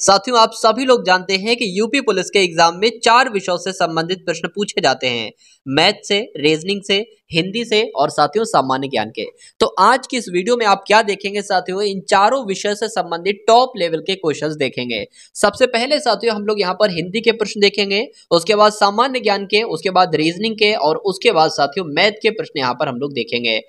साथियों आप सभी लोग जानते हैं कि यूपी पुलिस के एग्जाम में चार विषयों से संबंधित प्रश्न पूछे जाते हैं मैथ से रीजनिंग से हिंदी से और साथियों सामान्य ज्ञान के तो आज की इस वीडियो में आप क्या देखेंगे साथियों इन चारों विषय से संबंधित टॉप लेवल के क्वेश्चंस देखेंगे सबसे पहले साथियों हम लोग यहाँ पर हिंदी के प्रश्न देखेंगे उसके बाद सामान्य ज्ञान के उसके बाद रीजनिंग के और उसके बाद साथियों मैथ के प्रश्न यहाँ पर हम लोग देखेंगे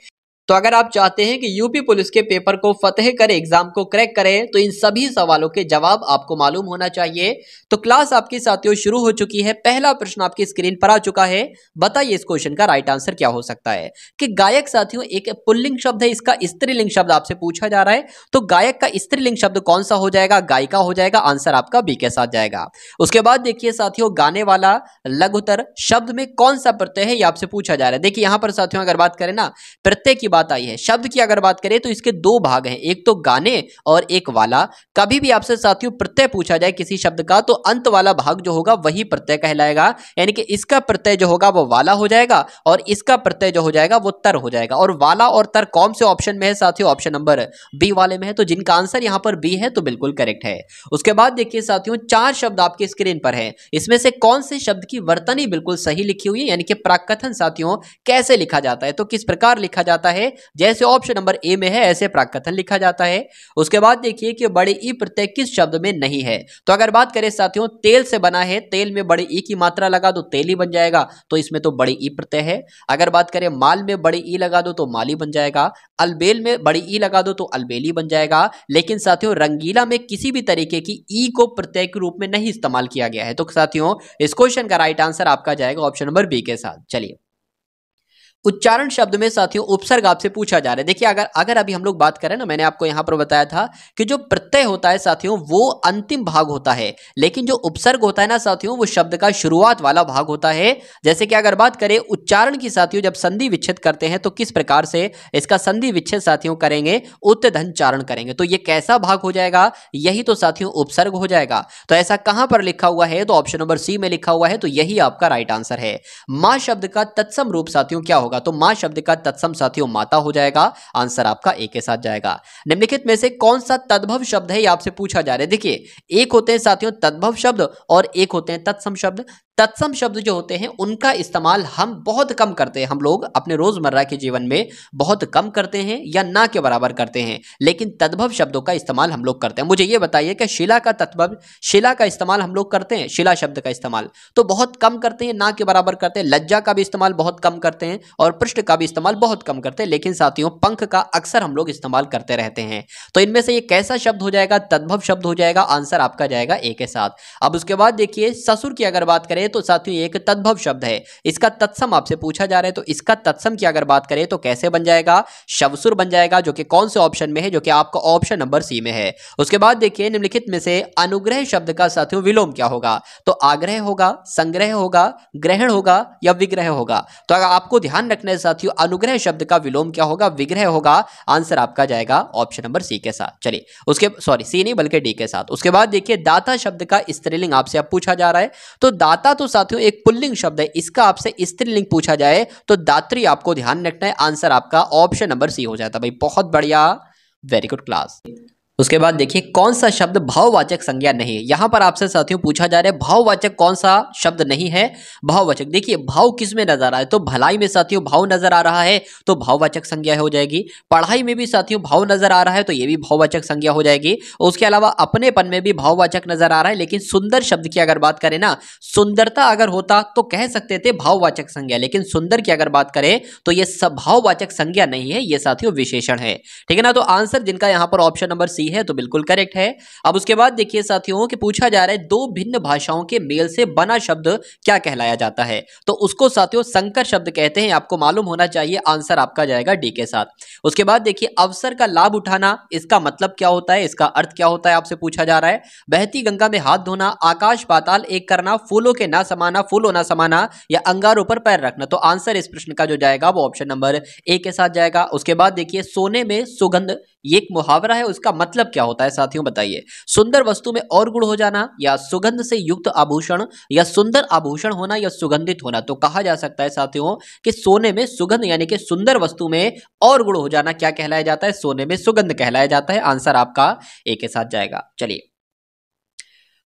तो अगर आप चाहते हैं कि यूपी पुलिस के पेपर को फतेह करे एग्जाम को क्रैक करें तो इन सभी सवालों के जवाब आपको मालूम होना चाहिए तो क्लास आपके साथियों शुरू हो चुकी है पहला प्रश्न आपकी स्क्रीन पर आ चुका है बताइए इस क्वेश्चन का राइट आंसर क्या हो सकता है कि गायक साथियों एक पुल्लिंग शब्द है इसका स्त्रीलिंग शब्द आपसे पूछा जा रहा है तो गायक का स्त्रीलिंग शब्द कौन सा हो जाएगा गायिका हो जाएगा आंसर आपका बी के साथ जाएगा उसके बाद देखिए साथियों गाने वाला लघुतर शब्द में कौन सा प्रत्यय है ये आपसे पूछा जा रहा है देखिए यहां पर साथियों अगर बात करें ना प्रत्यय की बात आई है शब्द की अगर बात करें तो इसके दो भाग हैं एक तो गाने और एक वाला कभी भी आपसे साथियों प्रत्यय पूछा जाए किसी शब्द का तो अंत वाला भाग जो होगा वही प्रत्यय कहलाएगा यानी कि इसका प्रत्यय जो होगा वो वाला हो जाएगा और इसका प्रत्यय जो हो जाएगा वो तर हो जाएगा और वाला और तर कौन से ऑप्शन में है साथियों ऑप्शन नंबर बी वाले में है तो जिनका आंसर यहां पर बी है तो बिल्कुल करेक्ट है उसके बाद देखिए साथियों चार शब्द आपके स्क्रीन पर है इसमें से कौन से शब्द की वर्तनी बिल्कुल सही लिखी हुई है यानी कि प्राकथन साथियों कैसे लिखा जाता है तो किस प्रकार लिखा जाता है है जैसे ऑप्शन नंबर ए में है ऐसे प्राकथन लिखा जाता है उसके बाद देखिए कि बड़े ई e प्रत्यय किस शब्द में नहीं है तो अगर बात करें साथियों तेल से बना है तेल में बड़े ई e की मात्रा लगा दो तेल ही बन जाएगा तो इसमें तो बड़े ई e प्रत्यय है अगर बात करें माल में बड़े ई लगा दो तो माली बन जाएगा अलबेल में बड़ी ई लगा दो तो अलबेली बन जाएगा लेकिन साथियों रंगीला में किसी भी तरीके की ई को प्रत्यय के रूप में नहीं इस्तेमाल किया गया है तो साथियों इस क्वेश्चन का राइट आंसर आपका जाएगा ऑप्शन नंबर बी के साथ चलिए उच्चारण शब्द में साथियों उपसर्ग आपसे पूछा जा रहा है देखिए अगर अगर अभी हम लोग बात करें ना मैंने आपको यहां पर बताया था कि जो प्रत्यय होता है साथियों वो अंतिम भाग होता है लेकिन जो उपसर्ग होता है ना साथियों वो शब्द का शुरुआत वाला भाग होता है जैसे कि अगर बात करें उच्चारण की साथियों जब संधि विच्छेद करते हैं तो किस प्रकार से इसका संधि विच्छेद साथियों करेंगे उत्यधन चारण करेंगे तो ये कैसा भाग हो जाएगा यही तो साथियों उपसर्ग हो जाएगा तो ऐसा कहां पर लिखा हुआ है तो ऑप्शन नंबर सी में लिखा हुआ है तो यही आपका राइट आंसर है मां शब्द का तत्सम रूप साथियों क्या होगा होगा तो माँ शब्द का तत्सम साथियों माता हो जाएगा आंसर आपका ए के साथ जाएगा निम्नलिखित में से कौन सा तद्भव शब्द है आपसे पूछा जा रहा है देखिए एक होते हैं साथियों तद्भव शब्द और एक होते हैं तत्सम शब्द तत्सम शब्द जो होते हैं उनका इस्तेमाल हम बहुत कम करते हैं हम लोग अपने रोज़मर्रा के जीवन में बहुत कम करते हैं या ना के बराबर करते हैं लेकिन तद्भव शब्दों का इस्तेमाल हम लोग करते हैं मुझे ये बताइए कि शिला का तत्भव शिला का इस्तेमाल हम लोग करते हैं शिला शब्द का इस्तेमाल तो बहुत कम करते हैं ना के बराबर करते हैं लज्जा का भी इस्तेमाल बहुत कम करते हैं और पृष्ठ का भी इस्तेमाल बहुत कम करते हैं लेकिन साथियों पंख का अक्सर हम लोग इस्तेमाल करते रहते हैं तो इनमें से ये कैसा शब्द हो जाएगा तद्भव शब्द हो जाएगा आंसर आपका जाएगा ए के साथ अब उसके बाद देखिए ससुर की अगर बात करें करें तो साथियों एक तद्भव शब्द है इसका तत्सम आपसे पूछा जा रहा है तो इसका तत्सम की अगर बात करें तो कैसे बन जाएगा शवसुर बन जाएगा जो कि कौन से ऑप्शन में है जो कि आपका ऑप्शन नंबर सी में है उसके बाद देखिए निम्नलिखित में से अनुग्रह शब्द का साथियों विलोम क्या होगा तो आग्रह होगा संग्रह होगा ग्रहण होगा या विग्रह होगा तो अगर आपको ध्यान रखना है साथियों अनुग्रह शब्द का विलोम क्या होगा विग्रह होगा आंसर आपका जाएगा ऑप्शन नंबर सी के साथ चलिए उसके सॉरी सी नहीं बल्कि डी के साथ उसके बाद देखिए दाता शब्द का स्त्रीलिंग आपसे अब पूछा जा रहा है तो दाता तो साथियों एक पुल्लिंग शब्द है इसका आपसे स्त्रीलिंग पूछा जाए तो दात्री आपको ध्यान रखना है आंसर आपका ऑप्शन नंबर सी हो जाता है भाई बहुत बढ़िया वेरी गुड क्लास उसके बाद देखिए कौन सा शब्द भाववाचक संज्ञा नहीं है यहाँ पर आपसे साथियों पूछा जा रहा है भाववाचक कौन सा शब्द नहीं है भाववाचक देखिए भाव किस में नजर आ रहा है तो भलाई में साथियों भाव नजर आ रहा है तो भाववाचक संज्ञा हो जाएगी पढ़ाई में भी साथियों भाव नजर आ रहा है तो ये भी भाववाचक संज्ञा हो जाएगी उसके अलावा अपनेपन में भी भाववाचक नजर आ रहा है लेकिन सुंदर शब्द की अगर बात करें ना सुंदरता अगर होता तो कह सकते थे भाववाचक संज्ञा लेकिन सुंदर की अगर बात करें तो ये सब भाववाचक संज्ञा नहीं है ये साथियों विशेषण है ठीक है ना तो आंसर जिनका यहाँ पर ऑप्शन नंबर सी दी है तो बिल्कुल करेक्ट है अब उसके बाद देखिए साथियों कि पूछा जा रहा है दो भिन्न भाषाओं के मेल से बना शब्द क्या कहलाया जाता है तो उसको साथियों संकर शब्द कहते हैं आपको मालूम होना चाहिए आंसर आपका जाएगा डी के साथ उसके बाद देखिए अवसर का लाभ उठाना इसका मतलब क्या होता है इसका अर्थ क्या होता है आपसे पूछा जा रहा है बहती गंगा में हाथ धोना आकाश पाताल एक करना फूलों के ना समाना फूलों ना समाना या अंगारों पर पैर रखना तो आंसर इस प्रश्न का जो जाएगा वो ऑप्शन नंबर ए के साथ जाएगा उसके बाद देखिए सोने में सुगंध ये एक मुहावरा है उसका मतलब क्या होता है साथियों बताइए सुंदर वस्तु में और गुण हो जाना या सुगंध से युक्त आभूषण या सुंदर आभूषण होना या सुगंधित होना तो कहा जा सकता है साथियों कि सोने में सुगंध यानी कि सुंदर वस्तु में और गुण हो जाना क्या कहलाया जाता है सोने में सुगंध कहलाया जाता है आंसर आपका एक के साथ जाएगा चलिए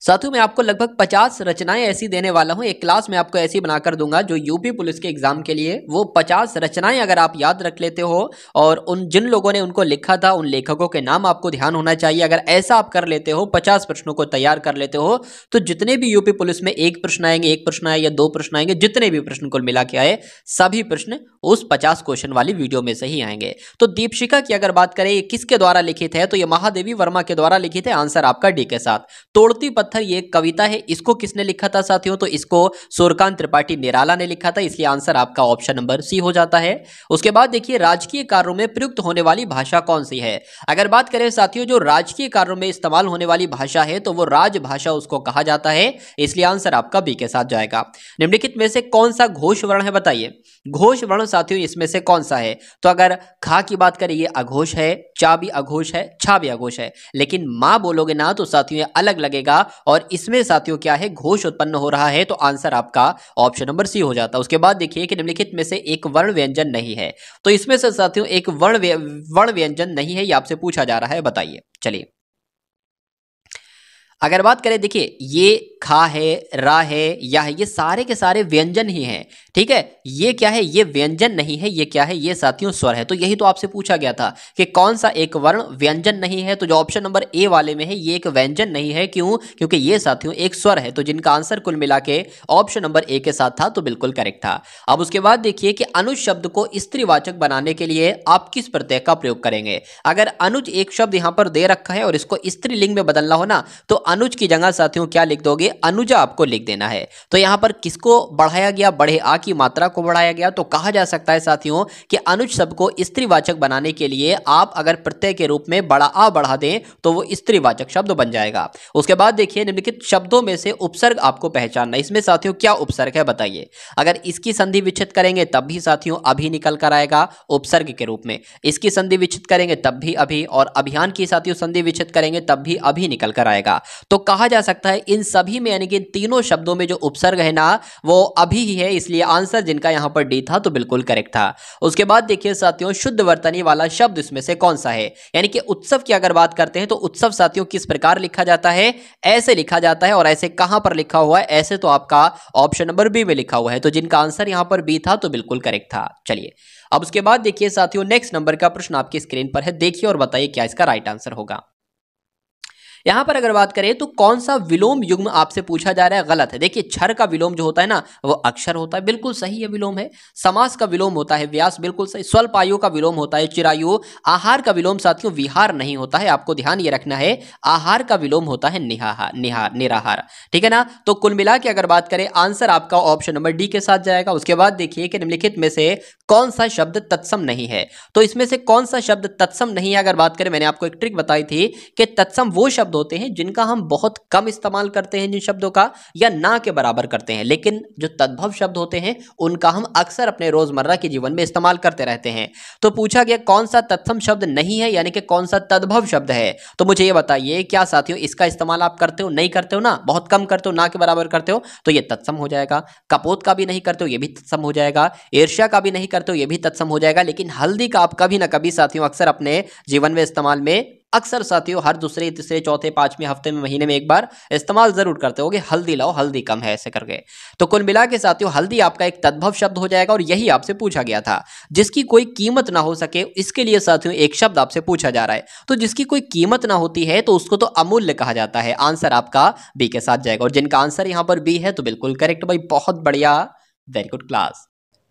साथियों मैं आपको लगभग 50 रचनाएं ऐसी देने वाला हूं एक क्लास में आपको ऐसी बनाकर दूंगा जो यूपी पुलिस के एग्जाम के लिए वो 50 रचनाएं अगर आप याद रख लेते हो और उन जिन लोगों ने उनको लिखा था उन लेखकों के नाम आपको ध्यान होना चाहिए अगर ऐसा आप कर लेते हो 50 प्रश्नों को तैयार कर लेते हो तो जितने भी यूपी पुलिस में एक प्रश्न आएंगे एक प्रश्न आए या दो प्रश्न आएंगे जितने भी प्रश्न कुल मिला के आए सभी प्रश्न उस पचास क्वेश्चन वाली वीडियो में से ही आएंगे तो दीपशिका की अगर बात करें ये किसके द्वारा लिखित है तो ये महादेवी वर्मा के द्वारा लिखित है आंसर आपका डी के साथ तोड़ती पत्र पत्थर ये कविता है इसको किसने लिखा था साथियों तो इसको सूर्यकांत त्रिपाठी निराला ने लिखा था इसलिए आंसर आपका ऑप्शन नंबर सी हो जाता है उसके बाद देखिए राजकीय कार्यों में प्रयुक्त होने वाली भाषा कौन सी है अगर बात करें साथियों जो राजकीय कार्यों में इस्तेमाल होने वाली भाषा है तो वो राजभाषा उसको कहा जाता है इसलिए आंसर आपका बी के साथ जाएगा निम्नलिखित में से कौन सा घोष वर्ण है बताइए घोष वर्ण साथियों इसमें से कौन सा है तो अगर खा की बात करें ये अघोष है चा भी अघोष है छा भी अघोष है लेकिन माँ बोलोगे ना तो साथियों अलग लगेगा और इसमें साथियों क्या है घोष उत्पन्न हो रहा है तो आंसर आपका ऑप्शन नंबर सी हो जाता है उसके बाद देखिए कि निम्नलिखित में से एक वर्ण व्यंजन नहीं है तो इसमें से साथियों एक वर्ण वर्ण व्यंजन नहीं है ये आपसे पूछा जा रहा है बताइए चलिए अगर बात करें देखिए ये खा है रा है या है ये सारे के सारे व्यंजन ही हैं ठीक है ये क्या है ये व्यंजन नहीं है ये क्या है ये साथियों स्वर है तो यही तो आपसे पूछा गया था कि कौन सा एक वर्ण व्यंजन नहीं है तो जो ऑप्शन नंबर ए वाले में है ये एक व्यंजन नहीं है क्यों क्योंकि ये साथियों एक स्वर है तो जिनका आंसर कुल मिला के ऑप्शन नंबर ए के साथ था तो बिल्कुल करेक्ट था अब उसके बाद देखिए कि अनुज शब्द को स्त्रीवाचक बनाने के लिए आप किस प्रत्यय का प्रयोग करेंगे अगर अनुज एक शब्द यहां पर दे रखा है और इसको स्त्रीलिंग में बदलना हो ना तो अनुज की जगह साथियों क्या लिख दोगे अनुजा आपको लिख देना है तो यहां पर किसको बढ़ाया गया बढ़े आ की मात्रा को बढ़ाया गया तो कहा जा सकता है साथियों कि अनुज शब्द को स्त्रीवाचक बनाने के लिए आप अगर प्रत्यय के रूप में बड़ा आ बढ़ा दें तो वो स्त्रीवाचक शब्द बन जाएगा उसके बाद देखिए निम्नलिखित शब्दों में से उपसर्ग आपको पहचानना इसमें साथियों क्या उपसर्ग है बताइए अगर इसकी संधि विच्छेद करेंगे तब भी साथियों अभी निकल कर आएगा उपसर्ग के रूप में इसकी संधि विच्छेद करेंगे तब भी अभी और अभियान की साथियों संधि विच्छेद करेंगे तब भी अभी निकल कर आएगा तो कहा जा सकता है इन सभी में यानी कि तीनों शब्दों में जो उपसर्ग है ना वो अभी ही है इसलिए आंसर जिनका यहां पर डी था तो बिल्कुल करेक्ट था उसके बाद देखिए साथियों शुद्ध वर्तनी वाला शब्द इसमें से कौन सा है यानी कि उत्सव की अगर बात करते हैं तो उत्सव साथियों किस प्रकार लिखा जाता है ऐसे लिखा जाता है और ऐसे कहां पर लिखा हुआ है ऐसे तो आपका ऑप्शन नंबर बी में लिखा हुआ है तो जिनका आंसर यहां पर बी था तो बिल्कुल करेक्ट था चलिए अब उसके बाद देखिए साथियों नेक्स्ट नंबर का प्रश्न आपकी स्क्रीन पर है देखिए और बताइए क्या इसका राइट आंसर होगा यहां पर अगर बात करें तो कौन सा विलोम युग्म आपसे पूछा जा रहा है गलत है देखिए छर का विलोम जो होता है ना वो अक्षर होता है बिल्कुल सही है विलोम है समास का विलोम होता है व्यास बिल्कुल सही स्वल्प आयु का विलोम होता है चिरायु आहार का विलोम साथियों विहार नहीं होता है आपको ध्यान ये रखना है आहार का विलोम होता है निहाहार निहार निराहार ठीक है ना तो कुल मिला अगर बात करें आंसर आपका ऑप्शन नंबर डी के साथ जाएगा उसके बाद देखिए कि निम्नलिखित में से कौन सा शब्द तत्सम नहीं है तो इसमें से कौन सा शब्द तत्सम नहीं है अगर बात करें मैंने आपको एक ट्रिक बताई थी कि तत्सम वो शब्द होते हैं जिनका हम बहुत कम इस्तेमाल करते हैं जिन शब्दों का या ना के बराबर करते हैं लेकिन जो तद्भव शब्द होते हैं उनका हम अक्सर अपने रोज़मर्रा के जीवन में इस्तेमाल करते रहते हैं तो पूछा गया कौन सा तत्सम शब्द नहीं है यानी कि कौन सा तद्भव शब्द है तो मुझे ये बताइए क्या साथियों इसका इस्तेमाल आप करते हो नहीं करते हो ना बहुत कम करते हो ना के बराबर करते हो तो ये तत्सम हो जाएगा कपोत का भी नहीं करते हो ये भी तत्सम हो जाएगा ईर्ष्या का भी नहीं करते हो ये भी तत्सम हो जाएगा लेकिन हल्दी का आप कभी ना कभी साथियों अक्सर अपने जीवन में इस्तेमाल में अक्सर साथियों हर दूसरे तीसरे चौथे पांचवें हफ्ते में महीने में एक बार इस्तेमाल जरूर करते होगे हल्दी लाओ हल्दी कम है ऐसे करके तो कुल मिला के साथियों हल्दी आपका एक तद्भव शब्द हो जाएगा और यही आपसे पूछा गया था जिसकी कोई कीमत ना हो सके इसके लिए साथियों एक शब्द आपसे पूछा जा रहा है तो जिसकी कोई कीमत ना होती है तो उसको तो अमूल्य कहा जाता है आंसर आपका बी के साथ जाएगा और जिनका आंसर यहाँ पर बी है तो बिल्कुल करेक्ट भाई बहुत बढ़िया वेरी गुड क्लास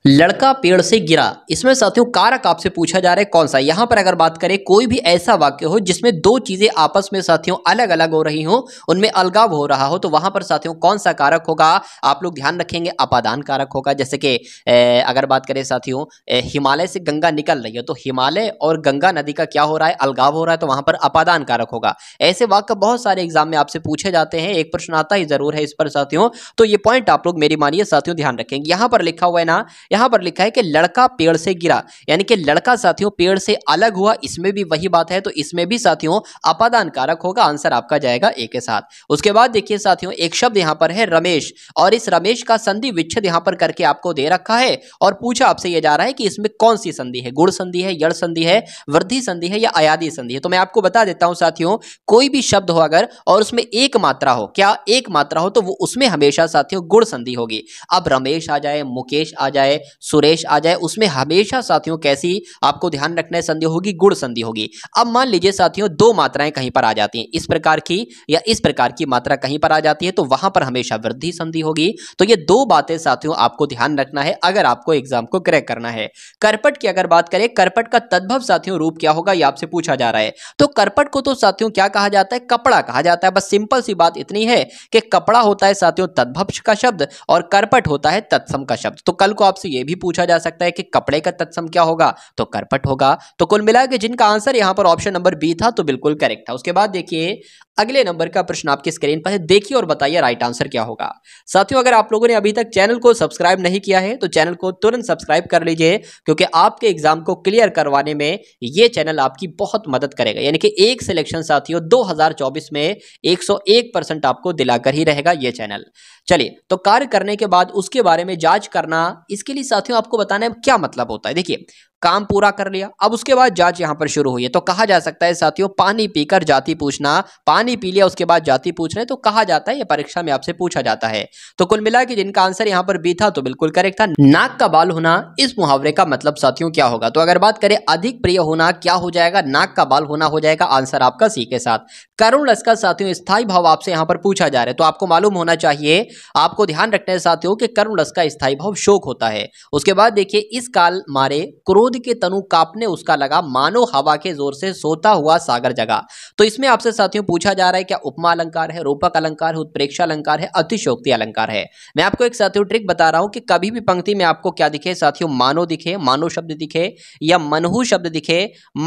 लड़का पेड़ से गिरा इसमें साथियों कारक आपसे पूछा जा रहा है कौन सा यहां पर अगर बात करें कोई भी ऐसा वाक्य हो जिसमें दो चीजें आपस में साथियों अलग अलग हो रही हो उनमें अलगाव हो रहा हो तो वहां पर साथियों कौन सा कारक होगा आप लोग ध्यान रखेंगे अपादान कारक होगा जैसे कि अगर बात करें साथियों हिमालय से गंगा निकल रही है तो हिमालय और गंगा नदी का क्या हो रहा है अलगाव हो रहा है तो वहां पर अपादान कारक होगा ऐसे वाक्य बहुत सारे एग्जाम में आपसे पूछे जाते हैं एक प्रश्न आता ही जरूर है इस पर साथियों तो ये पॉइंट आप लोग मेरी मानिए साथियों ध्यान रखेंगे यहां पर लिखा हुआ है ना यहां पर लिखा है कि लड़का पेड़ से गिरा यानी कि लड़का साथियों पेड़ से अलग हुआ इसमें भी वही बात है तो इसमें भी साथियों अपादान कारक होगा आंसर आपका जाएगा ए के साथ उसके बाद देखिए साथियों एक शब्द यहां पर है रमेश और इस रमेश का संधि विच्छेद यहां पर करके आपको दे रखा है और पूछा आपसे यह जा रहा है कि इसमें कौन सी संधि है गुड़ संधि है यड़ संधि है वृद्धि संधि है या अयादी संधि है तो मैं आपको बता देता हूं साथियों कोई भी शब्द हो अगर और उसमें एक मात्रा हो क्या एक मात्रा हो तो वो उसमें हमेशा साथियों गुड़ संधि होगी अब रमेश आ जाए मुकेश आ जाए सुरेश आ जाए उसमें हमेशा साथियों कैसी आपको ध्यान रखना है संधि होगी गुड़ संधि होगी अब मान लीजिए साथियों दो मात्राएं कहीं पर आ जाती हैं इस प्रकार की या इस प्रकार की मात्रा कहीं पर आ जाती है तो वहां पर हमेशा वृद्धि संधि होगी तो ये दो बातें साथियों आपको ध्यान रखना है अगर आपको एग्जाम को क्रैक करना है करपट की अगर बात करें करपट का तद्भव साथियों रूप क्या होगा ये आपसे पूछा जा रहा है तो करपट को तो साथियों क्या कहा जाता है कपड़ा कहा जाता है बस सिंपल सी बात इतनी है कि कपड़ा होता है साथियों तद्भव का शब्द और करपट होता है तत्सम का शब्द तो कल को आपसे से तो ये भी पूछा जा सकता है कि कपड़े का तत्सम क्या होगा तो करपट होगा तो कुल मिला के जिनका आंसर यहाँ पर ऑप्शन नंबर बी था तो बिल्कुल करेक्ट था उसके बाद देखिए अगले नंबर का प्रश्न आपकी स्क्रीन पर है देखिए और बताइए राइट आंसर क्या होगा साथियों अगर आप लोगों ने अभी तक चैनल को सब्सक्राइब नहीं किया है तो चैनल को तुरंत सब्सक्राइब कर लीजिए क्योंकि आपके एग्जाम को क्लियर करवाने में ये चैनल आपकी बहुत मदद करेगा यानी कि एक सिलेक्शन साथियों 2024 में 101 परसेंट आपको दिलाकर ही रहेगा ये चैनल चलिए तो कार्य करने के बाद उसके बारे में जांच करना इसके साथियों आपको बताना है क्या मतलब होता है देखिए काम पूरा कर लिया अब उसके बाद जांच यहां पर शुरू हुई है तो कहा जा सकता है साथियों पानी पीकर जाति पूछना पानी पी लिया उसके बाद जाति पूछ रहे तो कहा जाता है ये परीक्षा में आपसे पूछा जाता है तो कुल मिला के जिनका आंसर यहाँ पर बी था तो बिल्कुल करेक्ट था नाक का बाल होना इस मुहावरे का मतलब साथियों क्या होगा तो अगर बात करें अधिक प्रिय होना क्या हो जाएगा नाक का बाल होना हो जाएगा आंसर आपका सी के साथ करुण रस का साथियों स्थायी भाव आपसे यहां पर पूछा जा रहा है तो आपको मालूम होना चाहिए आपको ध्यान रखना है साथियों के करुण रस का स्थायी भाव शोक होता है उसके बाद देखिए इस काल मारे क्रोध क्रोध के तनु कापने उसका लगा मानो हवा के जोर से सोता हुआ सागर जगा तो इसमें आपसे साथियों पूछा जा रहा है क्या उपमा अलंकार है रूपक अलंकार है उत्प्रेक्षा अलंकार है अतिशोक्ति अलंकार है मैं आपको एक साथियों ट्रिक बता रहा हूं कि कभी भी पंक्ति में आपको क्या दिखे साथियों मानो दिखे मानो शब्द दिखे या मनहू शब्द दिखे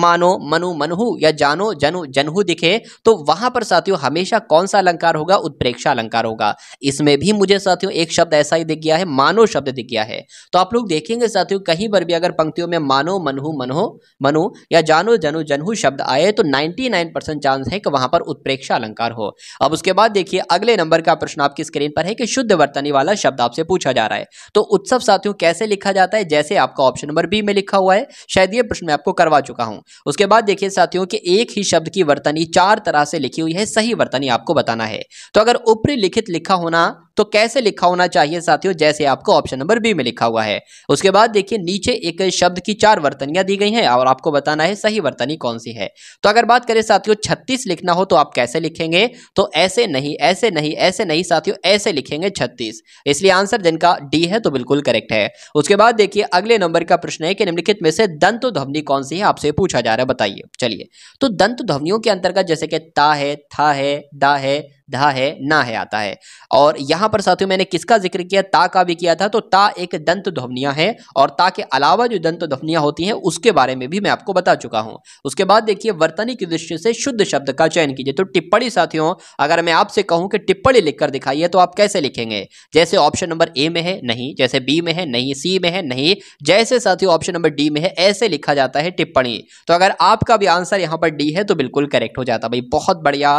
मानो मनु मनहु या जानो जनु जनहु दिखे तो वहां पर साथियों हमेशा कौन सा अलंकार होगा उत्प्रेक्षा अलंकार होगा इसमें भी मुझे साथियों एक शब्द ऐसा ही दिख गया है मानो शब्द दिख गया है तो आप लोग देखेंगे साथियों कहीं पर भी अगर पंक्तियों में मानो मनहु मनहो मनु या जानो जनु जनहु शब्द आए तो 99 परसेंट चांस है कि वहां पर उत्प्रेक्षा अलंकार हो अब उसके बाद देखिए अगले नंबर का प्रश्न आपकी स्क्रीन पर है कि शुद्ध वर्तनी वाला शब्द आपसे पूछा जा रहा है तो उत्सव साथियों कैसे लिखा जाता है जैसे आपका ऑप्शन नंबर बी में लिखा हुआ है शायद ये प्रश्न मैं आपको करवा चुका हूँ उसके बाद देखिए साथियों कि एक ही शब्द की वर्तनी चार तरह से लिखी हुई है सही वर्तनी आपको बताना है तो अगर ऊपरी लिखित लिखा होना तो कैसे लिखा होना चाहिए साथियों जैसे आपको ऑप्शन नंबर बी में लिखा हुआ है उसके बाद देखिए नीचे एक शब्द की चार वर्तनियां दी गई हैं और आपको बताना है सही वर्तनी कौन सी है तो अगर बात करें साथियों छत्तीस लिखना हो तो आप कैसे लिखेंगे तो ऐसे नहीं ऐसे नहीं ऐसे नहीं साथियों ऐसे लिखेंगे छत्तीस इसलिए आंसर जिनका डी है तो बिल्कुल करेक्ट है उसके बाद देखिए अगले नंबर का प्रश्न है कि निम्नलिखित में से दंत ध्वनि कौन सी है आपसे पूछा जा रहा है बताइए चलिए तो दंत ध्वनियों के अंतर्गत जैसे कि ता है था है दा है धा है ना है आता है और यहाँ पर साथियों मैंने किसका जिक्र किया ता का भी किया था तो ता एक दंत ध्वनिया है और ता के अलावा जो दंत ध्वनिया होती हैं उसके बारे में भी मैं आपको बता चुका हूँ उसके बाद देखिए वर्तनी की दृष्टि से शुद्ध शब्द का चयन कीजिए तो टिप्पणी साथियों अगर मैं आपसे कहूँ कि टिप्पणी लिखकर दिखाइए तो आप कैसे लिखेंगे जैसे ऑप्शन नंबर ए में है नहीं जैसे बी में है नहीं सी में है नहीं जैसे साथियों ऑप्शन नंबर डी में है ऐसे लिखा जाता है टिप्पणी तो अगर आपका भी आंसर यहाँ पर डी है तो बिल्कुल करेक्ट हो जाता भाई बहुत बढ़िया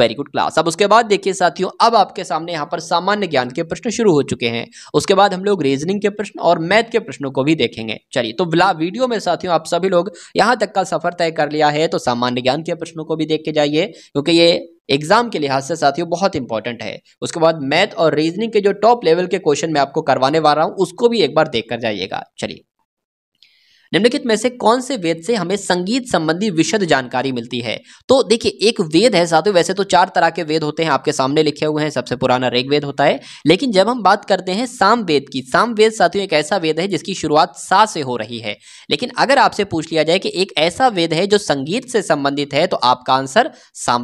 वेरी गुड क्लास अब उसके बाद देखिए साथियों अब आपके सामने यहाँ पर सामान्य ज्ञान के प्रश्न शुरू हो चुके हैं उसके बाद हम लोग रीजनिंग के प्रश्न और मैथ के प्रश्नों को भी देखेंगे चलिए तो वीडियो में साथियों आप सभी लोग यहाँ तक का सफर तय कर लिया है तो सामान्य ज्ञान के प्रश्नों को भी देख के जाइए क्योंकि ये एग्जाम के लिहाज से साथियों बहुत इंपॉर्टेंट है उसके बाद मैथ और रीजनिंग के जो टॉप लेवल के क्वेश्चन मैं आपको करवाने वाला हूँ उसको भी एक बार देख कर जाइएगा चलिए निम्नलिखित में से कौन से वेद से हमें संगीत संबंधी विशद जानकारी मिलती है तो देखिए एक वेद है साथियों वैसे तो चार तरह के वेद होते हैं आपके सामने लिखे हुए हैं सबसे पुराना ऋग्वेद होता है लेकिन जब हम बात करते हैं साम वेद की साम वेद साथियों एक ऐसा वेद है जिसकी शुरुआत सा से हो रही है लेकिन अगर आपसे पूछ लिया जाए कि एक ऐसा वेद है जो संगीत से संबंधित है तो आपका आंसर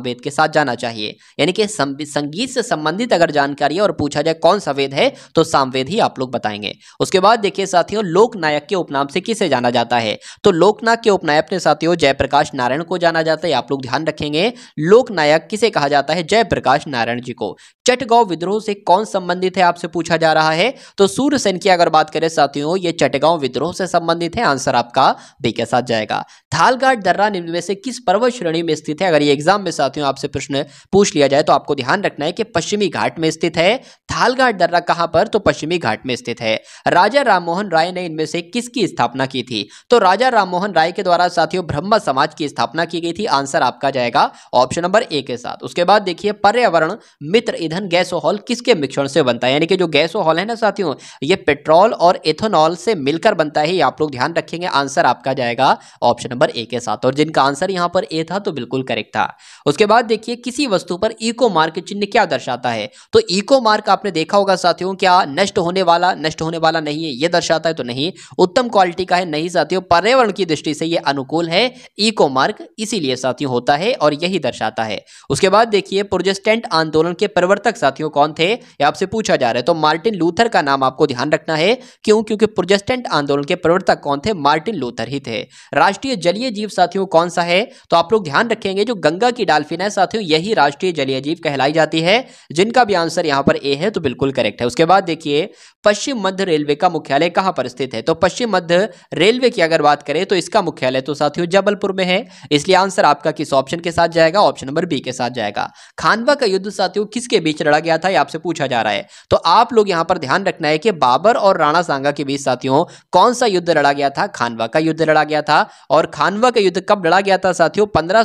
वेद के साथ जाना चाहिए यानी कि संगीत से संबंधित अगर जानकारी है और पूछा जाए कौन सा वेद है तो सामवेद ही आप लोग बताएंगे उसके बाद देखिए साथियों लोक नायक के उपनाम से किसे जाना जाता जाता है तो लोकनायक के उपनायक अपने साथियों जयप्रकाश नारायण को जाना जाता है आप लोग ध्यान रखेंगे लोकनायक किसे कहा जाता है जयप्रकाश नारायण जी को चटगांव विद्रोह से कौन संबंधित है आपसे पूछा जा रहा है तो सूर्य सेन की अगर बात करें साथियों ये चटगांव विद्रोह से संबंधित है आंसर आपका बी के साथ जाएगा थालघाट दर्रा निम्न में से किस पर्वत श्रेणी में स्थित है अगर ये एग्जाम में साथियों आपसे प्रश्न पूछ लिया जाए तो आपको ध्यान रखना है कि पश्चिमी घाट में स्थित है थालघाट दर्रा कहां पर तो पश्चिमी घाट में स्थित है राजा राममोहन राय ने इनमें से किसकी स्थापना की थी थी तो राजा राममोहन राय के द्वारा साथियों ब्रह्म समाज की स्थापना की गई थी आंसर आपका जाएगा ऑप्शन नंबर ए के साथ उसके बाद देखिए पर्यावरण मित्र ईंधन गैसोहॉल किसके मिश्रण से बनता है यानी कि जो गैसोहॉल है ना साथियों ये पेट्रोल और एथोनॉल से मिलकर बनता है ये आप लोग ध्यान रखेंगे आंसर आपका जाएगा ऑप्शन नंबर ए के साथ और जिनका आंसर यहां पर ए था तो बिल्कुल करेक्ट था उसके बाद देखिए किसी वस्तु पर इको मार्क चिन्ह क्या दर्शाता है तो इको मार्क आपने देखा होगा साथियों क्या नष्ट होने वाला नष्ट होने वाला नहीं है ये दर्शाता है तो नहीं उत्तम क्वालिटी का है नहीं साथियों पर्यावरण की दृष्टि से ये अनुकूल है इको मार्ग इसीलिए साथियों होता है और यही दर्शाता है उसके बाद देखिए प्रोजेस्टेंट आंदोलन के प्रवर्तक साथियों कौन थे आपसे पूछा जा रहा है तो मार्टिन लूथर का नाम आपको ध्यान रखना है क्यों क्योंकि प्रोजेस्टेंट आंदोलन के प्रवर्तक कौन थे मार्टिन लूथर ही थे राष्ट्रीय जलीय जीव साथियों कौन सा है तो आप लोग ध्यान रखेंगे जो गंगा की डाल्फिन है साथियों यही राष्ट्रीय जलीय जीव कहलाई जाती है जिनका भी आंसर यहां पर ए है तो बिल्कुल करेक्ट है उसके बाद देखिए पश्चिम मध्य रेलवे का मुख्यालय कहां पर स्थित है तो पश्चिम मध्य रेलवे रेलवे की अगर बात करें तो इसका मुख्यालय तो साथियों जबलपुर में है इसलिए आंसर आपका किस ऑप्शन के साथ जाएगा ऑप्शन नंबर बी के साथ जाएगा खानवा का युद्ध साथियों किसके बीच लड़ा गया था आपसे पूछा जा रहा है तो आप लोग यहां पर ध्यान रखना है कि बाबर और राणा सांगा के बीच साथियों कौन सा युद्ध लड़ा गया था खानवा का युद्ध लड़ा गया था और खानवा का युद्ध कब लड़ा गया था साथियों पंद्रह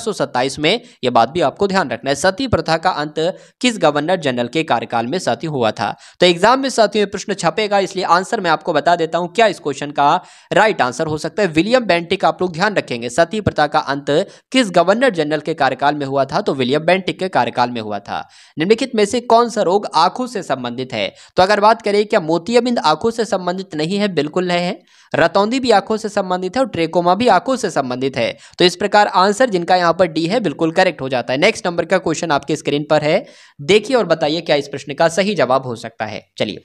में यह बात भी आपको ध्यान रखना है सती प्रथा का अंत किस गवर्नर जनरल के कार्यकाल में साथी हुआ था तो एग्जाम में साथियों प्रश्न छपेगा इसलिए आंसर मैं आपको बता देता हूं क्या इस क्वेश्चन का राइट आंसर आंसर हो सकता है विलियम बेंटिक आप लोग ध्यान रखेंगे सती प्रथा का अंत किस गवर्नर जनरल के कार्यकाल में हुआ था तो विलियम बेंटिक के कार्यकाल में हुआ था निम्नलिखित में से कौन सा रोग आंखों से संबंधित है तो अगर बात करें क्या मोतियाबिंद आंखों से संबंधित नहीं है बिल्कुल नहीं है रतौंदी भी आंखों से संबंधित है और ट्रेकोमा भी आंखों से संबंधित है तो इस प्रकार आंसर जिनका यहां पर डी है बिल्कुल करेक्ट हो जाता है नेक्स्ट नंबर का क्वेश्चन आपके स्क्रीन पर है देखिए और बताइए क्या इस प्रश्न का सही जवाब हो सकता है चलिए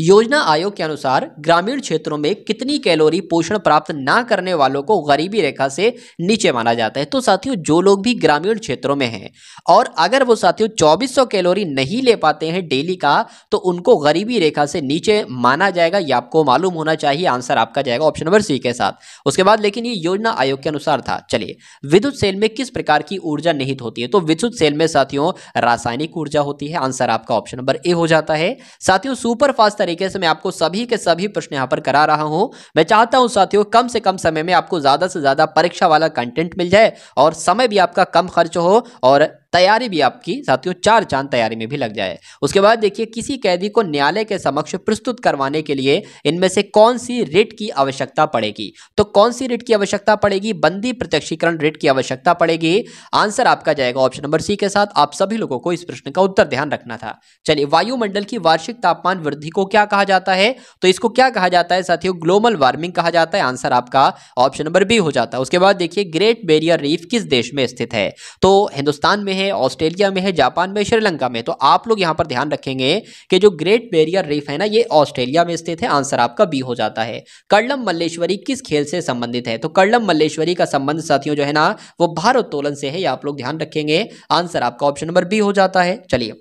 योजना आयोग के अनुसार ग्रामीण क्षेत्रों में कितनी कैलोरी पोषण प्राप्त ना करने वालों को गरीबी रेखा से नीचे माना जाता है तो साथियों जो लोग भी ग्रामीण क्षेत्रों में हैं और अगर वो साथियों 2400 कैलोरी नहीं ले पाते हैं डेली का तो उनको गरीबी रेखा से नीचे माना जाएगा ये आपको मालूम होना चाहिए आंसर आपका जाएगा ऑप्शन नंबर सी के साथ उसके बाद लेकिन ये योजना आयोग के अनुसार था चलिए विद्युत सेल में किस प्रकार की ऊर्जा निहित होती है तो विद्युत सेल में साथियों रासायनिक ऊर्जा होती है आंसर आपका ऑप्शन नंबर ए हो जाता है साथियों सुपरफास्ट तरीके से मैं आपको सभी के सभी प्रश्न यहाँ पर करा रहा हूँ मैं चाहता हूँ साथियों कम से कम समय में आपको ज़्यादा से ज़्यादा परीक्षा वाला कंटेंट मिल जाए और समय भी आपका कम खर्च हो और तैयारी भी आपकी साथियों चार चांद तैयारी में भी लग जाए उसके बाद देखिए किसी कैदी को न्यायालय के समक्ष प्रस्तुत करवाने के लिए इनमें से कौन सी रिट की आवश्यकता पड़ेगी तो कौन सी रिट की आवश्यकता पड़ेगी बंदी प्रत्यक्षीकरण रिट की आवश्यकता पड़ेगी आंसर आपका जाएगा ऑप्शन नंबर सी के साथ आप सभी लोगों को इस प्रश्न का उत्तर ध्यान रखना था चलिए वायुमंडल की वार्षिक तापमान वृद्धि को क्या कहा जाता है तो इसको क्या कहा जाता है साथियों ग्लोबल वार्मिंग कहा जाता है आंसर आपका ऑप्शन नंबर बी हो जाता है उसके बाद देखिए ग्रेट बेरियर रीफ किस देश में स्थित है तो हिंदुस्तान में है है ऑस्ट्रेलिया में है जापान में श्रीलंका में तो आप लोग यहां पर ध्यान रखेंगे कि जो ग्रेट बैरियर रीफ है ना ये ऑस्ट्रेलिया में स्थित है आंसर आपका बी हो जाता है कर्लम मल्लेश्वरी किस खेल से संबंधित है तो कर्लम मल्लेश्वरी का संबंध साथियों जो है ना वो भारोत्तोलन से है ये आप लोग ध्यान रखेंगे आंसर आपका ऑप्शन नंबर बी हो जाता है चलिए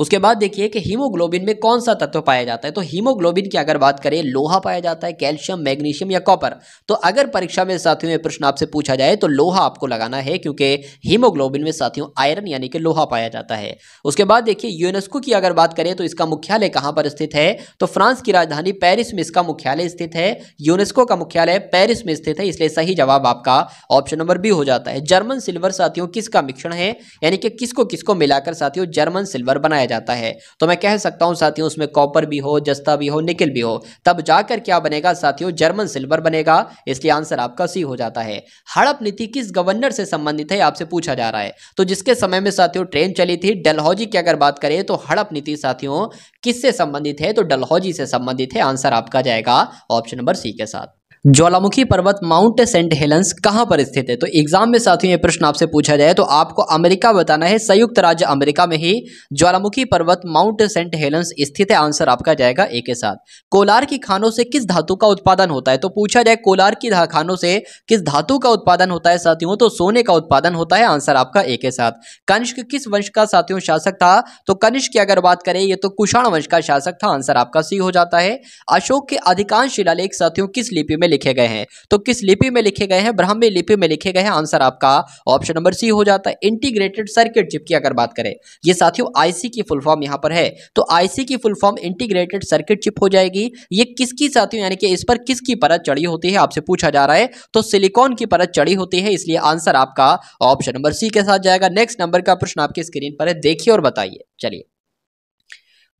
उसके बाद देखिए कि हीमोग्लोबिन में कौन सा तत्व पाया जाता है तो हीमोग्लोबिन की अगर बात करें लोहा पाया जाता है कैल्शियम मैग्नीशियम या कॉपर तो अगर परीक्षा में साथियों में प्रश्न आपसे पूछा जाए तो लोहा आपको लगाना है क्योंकि हीमोग्लोबिन में साथियों आयरन यानी कि लोहा पाया जाता है उसके बाद देखिए यूनेस्को की अगर बात करें तो इसका मुख्यालय कहाँ पर स्थित है तो फ्रांस की राजधानी पेरिस में इसका मुख्यालय स्थित है यूनेस्को का मुख्यालय पेरिस में स्थित है इसलिए सही जवाब आपका ऑप्शन नंबर बी हो जाता है जर्मन सिल्वर साथियों किसका मिश्रण है यानी कि किसको किसको मिलाकर साथियों जर्मन सिल्वर बनाया जाता है तो मैं कह सकता हूँ साथियों उसमें कॉपर भी हो जस्ता भी हो निकल भी हो तब जाकर क्या बनेगा साथियों जर्मन सिल्वर बनेगा इसलिए आंसर आपका सी हो जाता है हड़प नीति किस गवर्नर से संबंधित है आपसे पूछा जा रहा है तो जिसके समय में साथियों ट्रेन चली थी डलहौजी की अगर बात करें तो हड़प नीति साथियों किससे संबंधित है तो डलहौजी से संबंधित है आंसर आपका जाएगा ऑप्शन नंबर सी के साथ ज्वालामुखी पर्वत माउंट सेंट हेलेंस कहां पर स्थित है तो एग्जाम में साथियों ये प्रश्न आपसे पूछा जाए तो आपको अमेरिका बताना है संयुक्त राज्य अमेरिका में ही ज्वालामुखी पर्वत माउंट सेंट हेलेंस स्थित है आंसर आपका जाएगा ए के साथ कोलार की खानों से किस धातु का उत्पादन होता है तो पूछा जाए कोलार की खानों से किस धातु का उत्पादन होता है साथियों तो सोने का उत्पादन होता है आंसर आपका ए के साथ कनिष्क किस वंश का साथियों शासक था तो कनिष्क की अगर बात करें ये तो कुषाण वंश का शासक था आंसर आपका सी हो जाता है अशोक के अधिकांश शिलालेख साथियों किस लिपि में लिखे गए हैं तो किस लिपि में लिखे गए हैं ब्राह्मी लिपि में लिखे गए हैं आंसर आपका ऑप्शन नंबर सी हो जाता है इंटीग्रेटेड सर्किट चिप की अगर बात करें ये साथियों आईसी की फुल फॉर्म यहां पर है तो आईसी की full form integrated circuit chip हो जाएगी ये किसकी साथियों यानी कि इस पर किसकी परत चढ़ी होती है आपसे पूछा जा रहा है तो सिलिकॉन की परत चढ़ी होती है इसलिए आंसर आपका ऑप्शन नंबर सी के साथ जाएगा नेक्स्ट नंबर का प्रश्न आपकी स्क्रीन पर है देखिए और बताइए चलिए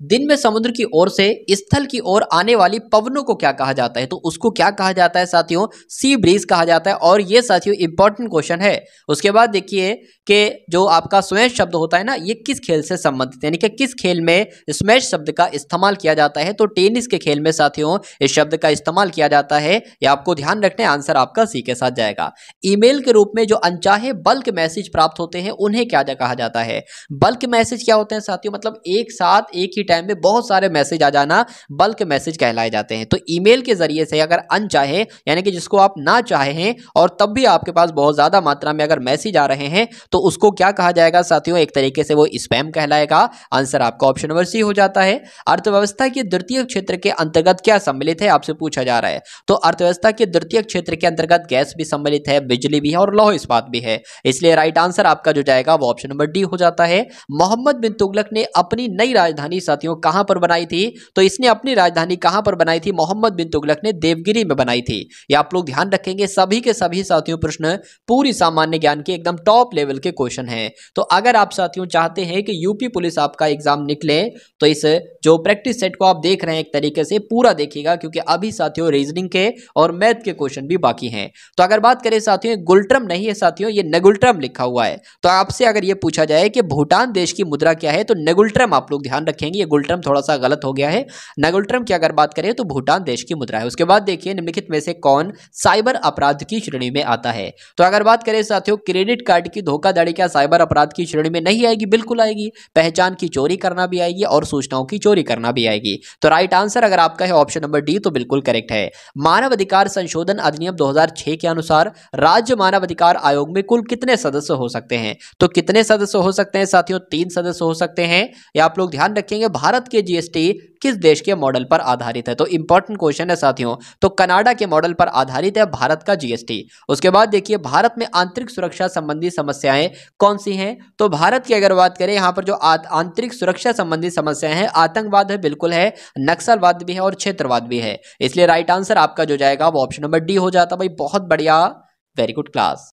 दिन में समुद्र की ओर से स्थल की ओर आने वाली पवनों को क्या कहा जाता है तो उसको क्या कहा जाता है साथियों सी ब्रीज कहा जाता है और ये साथियों इंपॉर्टेंट क्वेश्चन है उसके बाद देखिए कि जो आपका स्मैश शब्द होता है ना ये किस खेल से संबंधित यानी कि किस खेल में स्मैश शब्द का इस्तेमाल किया जाता है तो टेनिस के खेल में साथियों इस शब्द का इस्तेमाल किया जाता है ये आपको ध्यान रखना है आंसर आपका सी के साथ जाएगा ईमेल के रूप में जो अनचाहे बल्क मैसेज प्राप्त होते हैं उन्हें क्या कहा जाता है बल्क मैसेज क्या होते हैं साथियों मतलब एक साथ एक ही टाइम में बहुत सारे मैसेज आ जाना बल्क मैसेज कहलाए जाते हैं तो ईमेल के ज़रिए से अगर अनचाहे यानी कि जिसको आप ना चाहें और तब भी आपके पास बहुत ज़्यादा मात्रा में अगर मैसेज आ रहे हैं तो उसको क्या कहा जाएगा साथियों एक तरीके से वो स्पैम कहलाएगा आंसर आपका ऑप्शन नंबर सी हो जाता है अर्थव्यवस्था के द्वितीय क्षेत्र के अंतर्गत क्या सम्मिलित है आपसे पूछा जा रहा है तो अर्थव्यवस्था के द्वितीय क्षेत्र के अंतर्गत गैस भी सम्मिलित है बिजली भी है और लौह इस्पात भी है इसलिए राइट आंसर आपका जो जाएगा वो ऑप्शन नंबर डी हो जाता है मोहम्मद बिन तुगलक ने अपनी नई राजधानी साथियों कहां पर बनाई थी तो इसने अपनी राजधानी कहां पर बनाई थी मोहम्मद बिन तुगलक ने देवगिरी में बनाई थी ये आप लोग ध्यान रखेंगे सभी के सभी साथियों प्रश्न पूरी सामान्य ज्ञान के एकदम टॉप लेवल के क्वेश्चन है तो अगर आप साथियों चाहते हैं कि यूपी पुलिस आपका एग्जाम निकले तो इस जो प्रैक्टिस सेट को आप देख रहे हैं एक तरीके से पूरा देखिएगा क्योंकि अभी साथियों रीजनिंग के और मैथ के क्वेश्चन भी बाकी हैं तो अगर बात करें साथियों गुलट्रम नहीं है साथियों ये नगुलट्रम लिखा हुआ है तो आपसे अगर ये पूछा जाए कि भूटान देश की मुद्रा क्या है तो नगुलट्रम आप लोग ध्यान रखेंगे ये गुलटर्म थोड़ा सा गलत हो गया है नागुलटर्म की अगर बात करें तो भूटान देश की मुद्रा है उसके बाद देखिए निम्नलिखित में से कौन साइबर अपराध की श्रेणी में आता है तो अगर बात करें साथियों क्रेडिट कार्ड की धोखाधड़ी क्या साइबर अपराध की श्रेणी में नहीं आएगी बिल्कुल आएगी पहचान की चोरी करना भी आएगी और सूचनाओं की चोरी करना भी आएगी तो राइट आंसर अगर आपका है ऑप्शन नंबर डी तो बिल्कुल करेक्ट है मानव अधिकार संशोधन अधिनियम 2006 के अनुसार राज्य मानव अधिकार आयोग में कुल कितने सदस्य हो सकते हैं तो कितने सदस्य हो सकते हैं साथियों तीन सदस्य हो सकते हैं या आप लोग ध्यान रखेंगे में भारत के जीएसटी किस देश के मॉडल पर आधारित है तो इंपॉर्टेंट क्वेश्चन है साथियों तो कनाडा के मॉडल पर आधारित है भारत का जीएसटी उसके बाद देखिए भारत में आंतरिक सुरक्षा संबंधी समस्याएं कौन सी हैं तो भारत की अगर बात करें यहां पर जो आंतरिक सुरक्षा संबंधी समस्याएं हैं आतंकवाद है बिल्कुल है नक्सलवाद भी है और क्षेत्रवाद भी है इसलिए राइट आंसर आपका जो जाएगा वो ऑप्शन नंबर डी हो जाता भाई बहुत बढ़िया वेरी गुड क्लास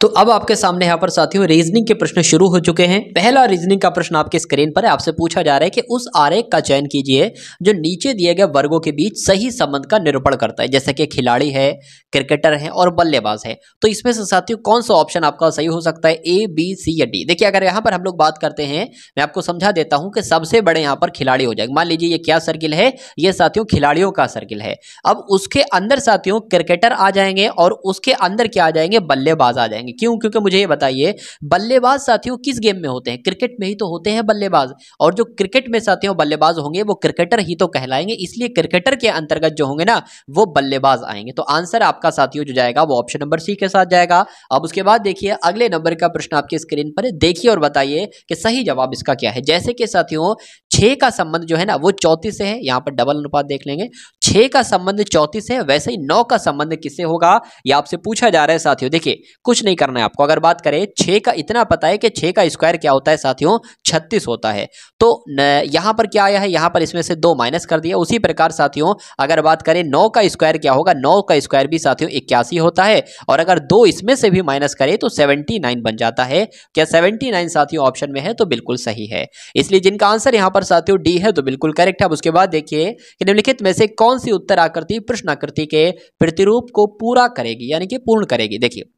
तो अब आपके सामने यहाँ पर साथियों रीजनिंग के प्रश्न शुरू हो चुके हैं पहला रीजनिंग का प्रश्न आपके स्क्रीन पर है आपसे पूछा जा रहा है कि उस आरेख का चयन कीजिए जो नीचे दिए गए वर्गों के बीच सही संबंध का निरूपण करता है जैसे कि खिलाड़ी है क्रिकेटर है और बल्लेबाज है तो इसमें से साथियों कौन सा ऑप्शन आपका सही हो सकता है ए बी सी या डी देखिए अगर यहाँ पर हम लोग बात करते हैं मैं आपको समझा देता हूँ कि सबसे बड़े यहाँ पर खिलाड़ी हो जाएगा मान लीजिए ये क्या सर्किल है ये साथियों खिलाड़ियों का सर्किल है अब उसके अंदर साथियों क्रिकेटर आ जाएंगे और उसके अंदर क्या आ जाएंगे बल्लेबाज आ जाएंगे जाएंगे क्यों क्योंकि मुझे ये बताइए बल्लेबाज साथियों किस गेम में होते हैं क्रिकेट में ही तो होते हैं बल्लेबाज और जो क्रिकेट में साथियों बल्लेबाज होंगे वो क्रिकेटर ही तो कहलाएंगे इसलिए क्रिकेटर के अंतर्गत जो होंगे ना वो बल्लेबाज आएंगे तो आंसर आपका साथियों जो जाएगा वो ऑप्शन नंबर सी के साथ जाएगा अब उसके बाद देखिए अगले नंबर का प्रश्न आपकी स्क्रीन पर देखिए और बताइए कि सही जवाब इसका क्या है जैसे कि साथियों छः का संबंध जो है ना वो चौथी से है यहाँ पर डबल अनुपात देख लेंगे छः का संबंध चौथी से है वैसे ही नौ का संबंध किससे होगा ये आपसे पूछा जा रहा है साथियों देखिए कुछ नहीं करना है आपको अगर बात करें छः का इतना पता है कि छः का स्क्वायर क्या होता है साथियों छत्तीस होता है तो यहाँ पर क्या आया है यहाँ पर इसमें से दो माइनस कर दिया उसी प्रकार साथियों अगर बात करें नौ का स्क्वायर क्या होगा नौ का स्क्वायर भी साथियों इक्यासी होता है और अगर दो इसमें से भी माइनस करें तो सेवेंटी बन जाता है क्या सेवेंटी साथियों ऑप्शन में है तो बिल्कुल सही है इसलिए जिनका आंसर यहाँ पर साथियों डी है तो बिल्कुल करेक्ट है अब उसके बाद देखिए कि निम्नलिखित में से कौन सी उत्तर आकृति प्रश्न आकृति के प्रतिरूप को पूरा करेगी यानी कि पूर्ण करेगी देखिए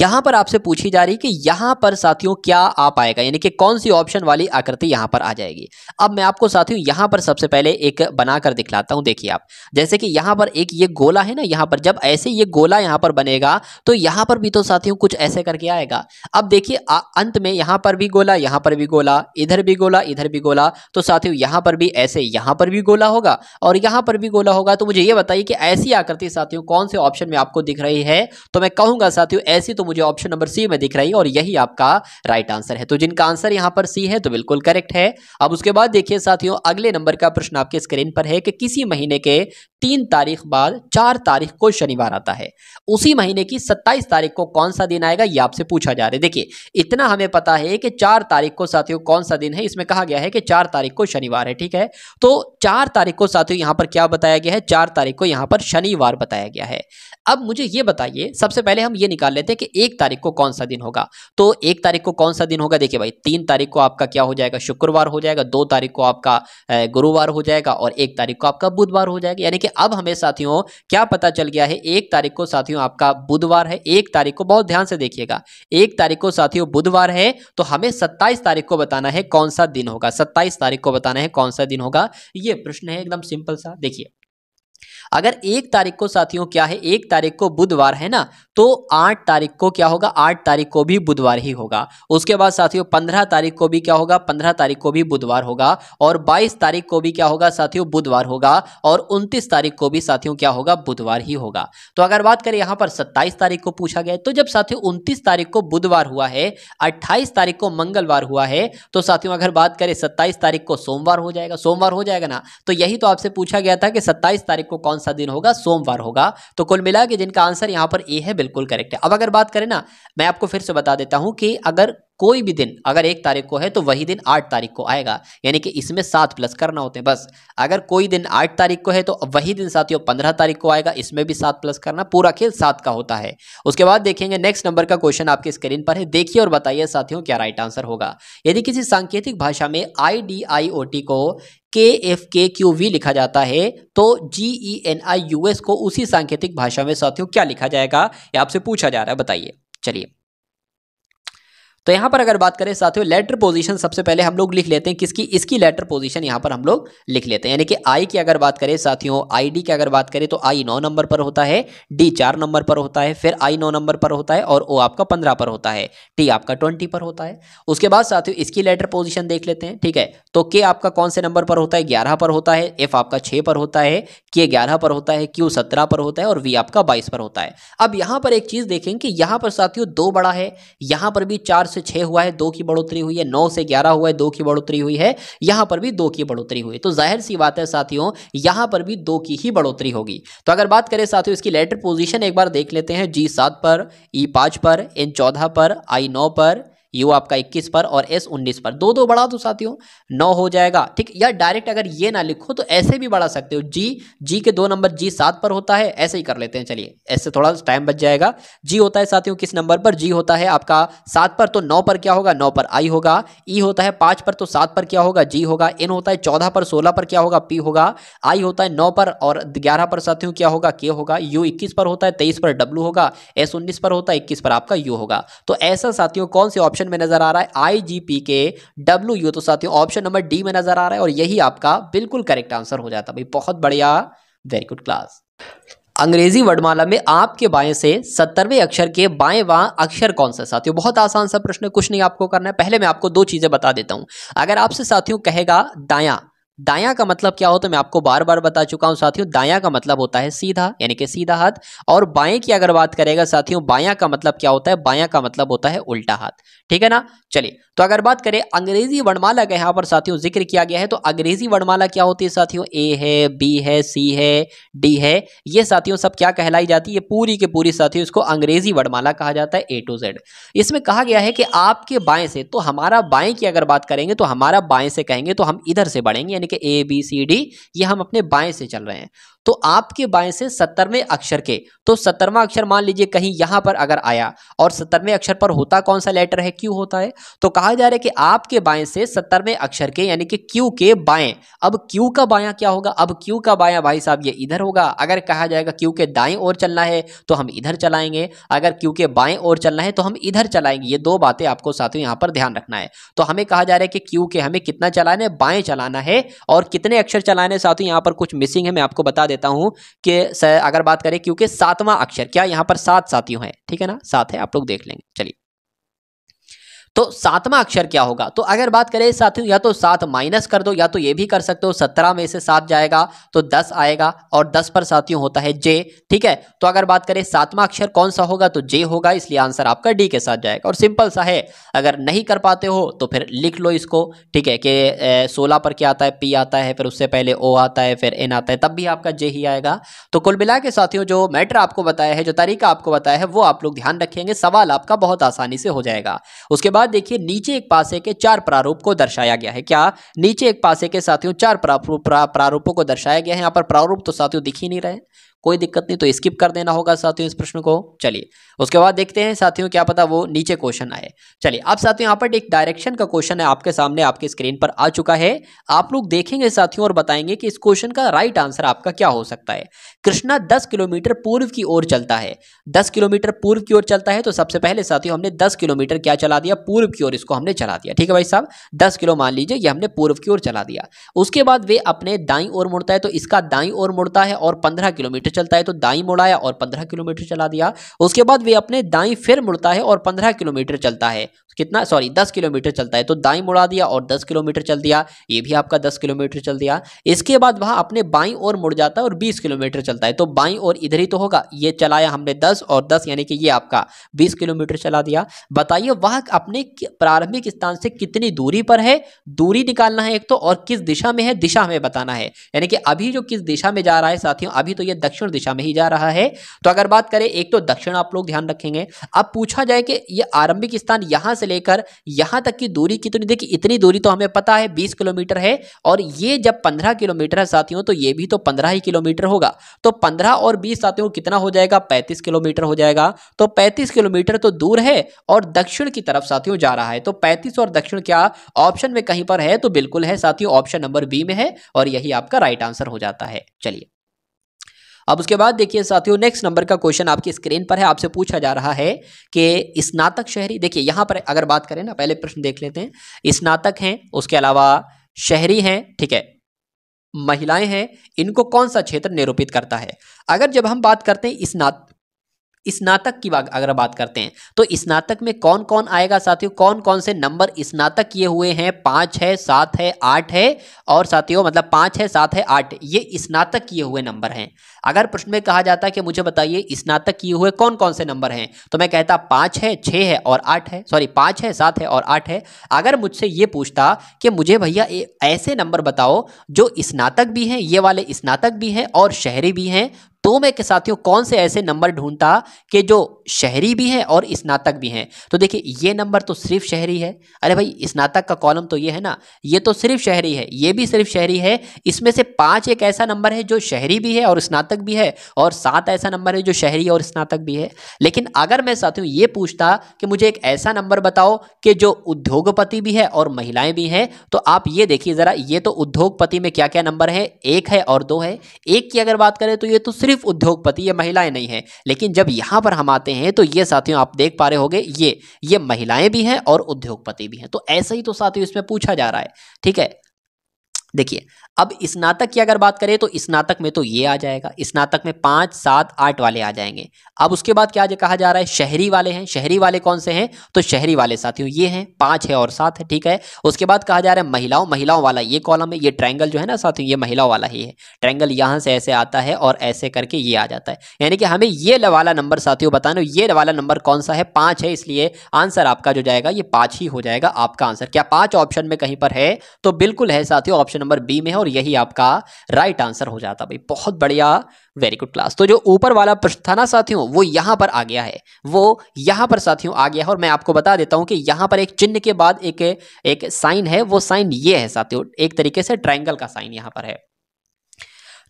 यहां पर आपसे पूछी जा रही कि यहां पर साथियों क्या आ पाएगा यानी कि कौन सी ऑप्शन वाली आकृति यहां पर आ जाएगी अब मैं आपको साथियों यहां पर सबसे पहले एक बनाकर दिखलाता हूं देखिए आप जैसे कि यहां पर एक ये गोला है ना यहां पर जब ऐसे ये गोला यहां पर बनेगा तो यहां पर भी तो साथियों कुछ ऐसे करके आएगा अब देखिए अंत में यहां पर भी गोला यहां पर भी गोला इधर भी गोला इधर भी गोला तो साथियों यहां पर भी ऐसे यहां पर भी गोला होगा और यहां पर भी गोला होगा तो मुझे यह बताइए कि ऐसी आकृति साथियों कौन से ऑप्शन में आपको दिख रही है तो मैं कहूंगा साथियों ऐसी तो तो मुझे ऑप्शन नंबर सी में दिख रही और यही आपका राइट आंसर है तो जिनका आंसर यहां पर सी है तो बिल्कुल करेक्ट है अब उसके बाद देखिए साथियों अगले नंबर का प्रश्न आपके स्क्रीन पर है कि किसी महीने के तीन तारीख बाद चार तारीख को शनिवार आता है उसी महीने की सत्ताईस तारीख को कौन सा दिन आएगा यह आपसे पूछा जा रहा है देखिए इतना हमें पता है कि चार तारीख को साथियों कौन सा दिन है इसमें कहा गया है कि चार तारीख को शनिवार है ठीक है तो चार तारीख को साथियों यहां पर क्या बताया गया है चार तारीख को यहां पर शनिवार बताया गया है अब मुझे यह बताइए सबसे पहले हम ये निकाल लेते हैं कि एक तारीख को कौन सा दिन होगा तो एक तारीख को कौन सा दिन होगा देखिए भाई तीन तारीख को आपका क्या हो जाएगा शुक्रवार हो जाएगा दो तारीख को आपका गुरुवार हो जाएगा और एक तारीख को आपका बुधवार हो जाएगा यानी कि अब हमें साथियों क्या पता चल गया है एक तारीख को साथियों आपका बुधवार है एक तारीख को बहुत ध्यान से देखिएगा एक तारीख को साथियों बुधवार है तो हमें सत्ताईस तारीख को बताना है कौन सा दिन होगा सत्ताईस तारीख को बताना है कौन सा दिन होगा ये प्रश्न है एकदम सिंपल सा देखिए अगर एक तारीख को साथियों क्या है एक तारीख को बुधवार है ना तो आठ तारीख को क्या होगा आठ तारीख को भी बुधवार ही होगा उसके बाद साथियों पंद्रह तारीख को भी क्या होगा पंद्रह तारीख को भी बुधवार होगा और बाईस तारीख को भी क्या होगा साथियों बुधवार होगा और उनतीस तारीख को भी साथियों क्या होगा बुधवार ही होगा तो अगर बात करें यहां पर सत्ताईस तारीख को पूछा गया तो जब साथियों उनतीस तारीख को बुधवार हुआ है अट्ठाईस तारीख को मंगलवार हुआ है तो साथियों अगर बात करें सत्ताईस तारीख को सोमवार हो जाएगा सोमवार हो जाएगा ना तो यही तो आपसे पूछा गया था कि सत्ताईस तारीख को कौन सा दिन होगा सोमवार होगा तो कुल मिला के जिनका आंसर यहाँ पर ए है बिल्कुल करेक्ट है अब अगर बात करें ना मैं आपको फिर से बता देता हूँ कि अगर कोई भी दिन अगर एक तारीख को है तो वही दिन आठ तारीख को आएगा यानी कि इसमें सात प्लस करना होते हैं बस अगर कोई दिन आठ तारीख को है तो वही दिन साथियों पंद्रह तारीख को आएगा इसमें भी सात प्लस करना पूरा खेल सात का होता है उसके बाद देखेंगे नेक्स्ट नंबर का क्वेश्चन आपके स्क्रीन पर है देखिए और बताइए साथियों क्या राइट आंसर होगा यदि किसी सांकेतिक भाषा में I D I O T को के एफ के क्यू वी लिखा जाता है तो G E N I U S को उसी सांकेतिक भाषा में साथियों क्या लिखा जाएगा ये आपसे पूछा जा रहा है बताइए चलिए तो यहाँ पर अगर बात करें साथियों लेटर पोजीशन सबसे पहले हम लोग लिख लेते हैं किसकी इसकी लेटर पोजीशन यहां पर हम लोग लिख लेते हैं यानी कि आई की अगर बात करें साथियों आई डी की अगर बात करें तो आई नौ नंबर पर होता है डी चार नंबर पर होता है फिर आई नौ नंबर पर होता है और ओ आपका पंद्रह पर होता है टी आपका ट्वेंटी पर होता है उसके बाद साथियों इसकी लेटर पोजिशन देख लेते हैं ठीक है तो के आपका कौन से नंबर पर होता है ग्यारह पर होता है एफ आपका छः पर होता है के ग्यारह पर होता है क्यू सत्रह पर होता है और वी आपका बाईस पर होता है अब यहाँ पर एक चीज़ देखें कि यहाँ पर साथियों दो बड़ा है यहाँ पर भी चार से छः हुआ है दो की बढ़ोतरी हुई है नौ से ग्यारह हुआ है दो की बढ़ोतरी हुई है यहाँ पर भी दो की बढ़ोतरी हुई तो जाहिर सी बात है साथियों यहाँ पर भी दो की ही बढ़ोतरी होगी तो अगर बात करें साथियों इसकी लेटर पोजिशन एक बार देख लेते हैं जी सात पर ई पर एन चौदह पर आई नौ पर यू आपका 21 पर और एस 19 पर दो दो बढ़ा दो साथियों नौ हो जाएगा ठीक या डायरेक्ट अगर ये ना लिखो तो ऐसे भी बढ़ा सकते हो जी जी के दो नंबर जी सात पर होता है ऐसे ही कर लेते हैं चलिए ऐसे थोड़ा टाइम बच जाएगा जी होता है साथियों किस नंबर पर जी होता है आपका सात पर तो नौ पर क्या होगा नौ पर आई होगा ई e होता है पाँच पर तो सात पर क्या होगा जी होगा एन होता है चौदह पर सोलह पर क्या होगा पी होगा आई होता है नौ पर और ग्यारह पर साथियों क्या होगा के होगा यू इक्कीस पर होता है तेईस पर डब्ल्यू होगा एस उन्नीस पर होता है इक्कीस पर आपका यू होगा तो ऐसा साथियों कौन से ऑप्शन ऑप्शन में नजर आ रहा है I G P K W U तो साथियों ऑप्शन नंबर डी में नजर आ रहा है और यही आपका बिल्कुल करेक्ट आंसर हो जाता भाई बहुत बढ़िया वेरी गुड क्लास अंग्रेजी वर्डमाला में आपके बाएं से सत्तरवें अक्षर के बाएं वहां अक्षर कौन सा साथियों बहुत आसान सा प्रश्न कुछ नहीं आपको करना है पहले मैं आपको दो चीजें बता देता हूं अगर आपसे साथियों कहेगा दाया दाया का मतलब क्या होता तो है मैं आपको बार बार बता चुका हूं साथियों दाया का मतलब होता है सीधा यानी कि सीधा हाथ और बाएं की अगर बात करेगा साथियों बाया का मतलब क्या होता है बाया का मतलब होता है उल्टा हाथ ठीक है ना चलिए तो अगर बात करें अंग्रेजी वर्णमाला का यहाँ पर साथियों जिक्र किया गया है तो अंग्रेजी वर्णमाला क्या होती है साथियों ए है बी है सी है डी है ये साथियों सब क्या कहलाई जाती है पूरी के पूरी साथियों इसको अंग्रेजी वर्णमाला कहा जाता है ए टू जेड इसमें कहा गया है कि आपके बाएं से तो हमारा बाएं की अगर बात करेंगे तो हमारा बाएं से कहेंगे तो हम इधर से बढ़ेंगे यानी ठीक है ए बी सी डी ये हम अपने बाएं से चल रहे हैं तो आपके बाएं से सत्तरवें अक्षर के तो सत्तरवा अक्षर मान लीजिए कहीं यहां पर अगर आया और सत्तरवें अक्षर पर होता कौन सा लेटर है क्यू होता है तो कहा जा रहा है कि आपके बाएं से सत्तरवें अक्षर के यानी कि क्यू के बाएं अब क्यू का बाया क्या होगा अब क्यू का बाया भाई साहब ये इधर होगा अगर कहा जाएगा क्यू के दाएं ओर चलना है तो हम इधर चलाएंगे अगर क्यू के बाएं ओर चलना है तो हम इधर चलाएंगे ये दो बातें आपको साथियों यहां पर ध्यान रखना है तो हमें कहा जा रहा है कि क्यू के हमें कितना चलाना है बाएं चलाना है और कितने अक्षर चलाने साथियों यहां पर कुछ मिसिंग है मैं आपको बता देता हूं कि अगर बात करें क्योंकि सातवां अक्षर क्या यहां पर सात साथियों है ठीक है ना सात है आप लोग देख लेंगे चलिए तो सातवां अक्षर क्या होगा तो अगर बात करें साथियों या तो सात माइनस कर दो या तो ये भी कर सकते हो सत्रह में से सात जाएगा तो दस आएगा और दस पर साथियों होता है जे ठीक है तो अगर बात करें सातवां अक्षर कौन सा होगा तो जे होगा इसलिए आंसर आपका डी के साथ जाएगा और सिंपल सा है अगर नहीं कर पाते हो तो फिर लिख लो इसको ठीक है कि सोलह पर क्या आता है पी आता है फिर उससे पहले ओ आता है फिर एन आता है तब भी आपका जे ही आएगा तो कुल मिला के साथियों जो मैटर आपको बताया है जो तरीका आपको बताया है वो आप लोग ध्यान रखेंगे सवाल आपका बहुत आसानी से हो जाएगा उसके बाद बाद देखिए नीचे एक पासे के चार प्रारूप को दर्शाया गया है क्या नीचे एक पासे के साथियों चार प्रारूपों को दर्शाया गया है यहाँ पर प्रारूप तो साथियों दिख ही नहीं रहे कोई दिक्कत नहीं तो स्किप कर देना होगा साथियों इस प्रश्न को चलिए उसके बाद देखते हैं साथियों क्या पता वो नीचे क्वेश्चन आए चलिए अब साथियों यहाँ पर एक डायरेक्शन का क्वेश्चन है आपके सामने आपके स्क्रीन पर आ चुका है आप लोग देखेंगे साथियों और बताएंगे कि इस क्वेश्चन का राइट आंसर आपका क्या हो सकता है कृष्णा दस किलोमीटर पूर्व की ओर चलता है दस किलोमीटर पूर्व की ओर चलता है तो सबसे पहले साथियों हमने दस किलोमीटर क्या चला दिया पूर्व की ओर इसको हमने चला दिया ठीक है भाई साहब दस किलो मान लीजिए ये हमने पूर्व की ओर चला दिया उसके बाद वे अपने दाई ओर मुड़ता है तो इसका दाई ओर मुड़ता है और पंद्रह किलोमीटर चलता है तो दाई मुड़ाया और पंद्रह किलोमीटर चला दिया उसके बाद वे अपने दाई फिर मुड़ता है और पंद्रह किलोमीटर चलता है तो कितना सॉरी दस किलोमीटर चलता है तो दाई मुड़ा दिया और दस किलोमीटर चल दिया ये भी आपका दस किलोमीटर चल दिया इसके बाद वह अपने बाई और मुड़ जाता है और बीस किलोमीटर चलता है तो बाई और इधर ही तो होगा ये चलाया हमने दस और दस यानी कि ये आपका बीस किलोमीटर चला दिया बताइए वह अपने प्रारंभिक स्थान से कितनी दूरी पर है दूरी निकालना है एक तो और किस दिशा में है दिशा हमें बताना है यानी कि अभी जो किस दिशा में जा रहा है साथियों अभी तो ये दक्षिण दिशा में ही जा रहा है तो अगर बात करें एक तो दक्षिण आप लोग ध्यान रखेंगे अब पूछा जाए कि यह आरंभिक स्थान यहाँ से लेकर यहां तक की दूरी कितनी तो देखिए इतनी दूरी तो हमें पता है बीस किलोमीटर है और ये जब पंद्रह किलोमीटर है साथियों तो ये भी तो पंद्रह ही किलोमीटर होगा तो पंद्रह और बीस साथियों कितना हो जाएगा पैंतीस किलोमीटर हो जाएगा तो पैंतीस किलोमीटर तो दूर है और दक्षिण की तरफ साथियों जा रहा है तो पैंतीस और दक्षिण क्या ऑप्शन में कहीं पर है तो बिल्कुल है साथियों ऑप्शन नंबर बी में है और यही आपका राइट आंसर हो जाता है चलिए अब उसके बाद देखिए साथियों नेक्स्ट नंबर का क्वेश्चन आपकी स्क्रीन पर है आपसे पूछा जा रहा है कि स्नातक शहरी देखिए यहाँ पर अगर बात करें ना पहले प्रश्न देख लेते हैं स्नातक हैं उसके अलावा शहरी हैं ठीक है महिलाएं हैं इनको कौन सा क्षेत्र निरूपित करता है अगर जब हम बात करते हैं स्नात स्नातक की बात अगर बात करते हैं तो स्नातक में कौन कौन आएगा साथियों कौन कौन से नंबर स्नातक किए हुए हैं पाँच है सात है आठ है और साथियों मतलब पाँच है सात है आठ ये स्नातक किए हुए नंबर हैं अगर प्रश्न में कहा जाता है कि मुझे बताइए स्नातक किए हुए कौन कौन से नंबर हैं तो मैं कहता पाँच है छः है और आठ है सॉरी पाँच है सात है और आठ है अगर मुझसे ये पूछता कि मुझे भैया ऐसे नंबर बताओ जो स्नातक भी हैं ये वाले स्नातक भी हैं और शहरी भी हैं तो मैं के साथियों कौन से ऐसे नंबर ढूंढता कि जो शहरी भी है और स्नातक भी हैं तो देखिए ये नंबर तो सिर्फ शहरी है अरे भाई स्नातक का कॉलम तो ये है ना ये तो सिर्फ शहरी है ये भी सिर्फ शहरी है इसमें से पाँच एक ऐसा नंबर है जो शहरी भी है और स्नातक भी है और सात ऐसा नंबर है जो शहरी और स्नातक भी है लेकिन अगर मैं साथियों ये पूछता कि मुझे एक ऐसा नंबर बताओ कि जो उद्योगपति भी है और महिलाएं भी हैं तो आप ये देखिए ज़रा ये तो उद्योगपति में क्या क्या नंबर है एक है और दो है एक की अगर बात करें तो ये तो सिर्फ उद्योगपति ये महिलाएं नहीं है लेकिन जब यहाँ पर हम आते हैं हैं तो ये साथियों आप देख पा रहे होंगे ये ये महिलाएं भी हैं और उद्योगपति भी हैं तो ऐसा ही तो साथियों इसमें पूछा जा रहा है ठीक है देखिए अब स्नातक की अगर बात करें तो स्नातक में तो ये आ जाएगा स्नातक में पाँच सात आठ वाले आ जाएंगे अब उसके बाद क्या कहा जा रहा है शहरी वाले हैं शहरी वाले कौन से हैं तो शहरी वाले साथियों ये हैं पाँच है और सात है ठीक है उसके बाद कहा जा रहा है महिलाओं महिलाओं वाला ये कॉलम है ये ट्रैंगल जो है ना साथियों ये महिलाओं वाला ही है ट्रैंगल यहाँ से ऐसे आता है और ऐसे करके ये आ जाता है यानी कि हमें ये वाला नंबर साथियों बताना ये वाला नंबर कौन सा है पाँच है इसलिए आंसर आपका जो जाएगा ये पाँच ही हो जाएगा आपका आंसर क्या पाँच ऑप्शन में कहीं पर है तो बिल्कुल है साथियों ऑप्शन नंबर बी में है और यही आपका राइट आंसर हो जाता भाई बहुत बढ़िया वेरी गुड क्लास तो जो ऊपर वाला प्रश्न था ना साथियों वो यहाँ पर आ गया है वो यहाँ पर साथियों आ गया है और मैं आपको बता देता हूँ कि यहाँ पर एक चिन्ह के बाद एक एक साइन है वो साइन ये है साथियों एक तरीके से ट्राइंगल का साइन यहाँ पर है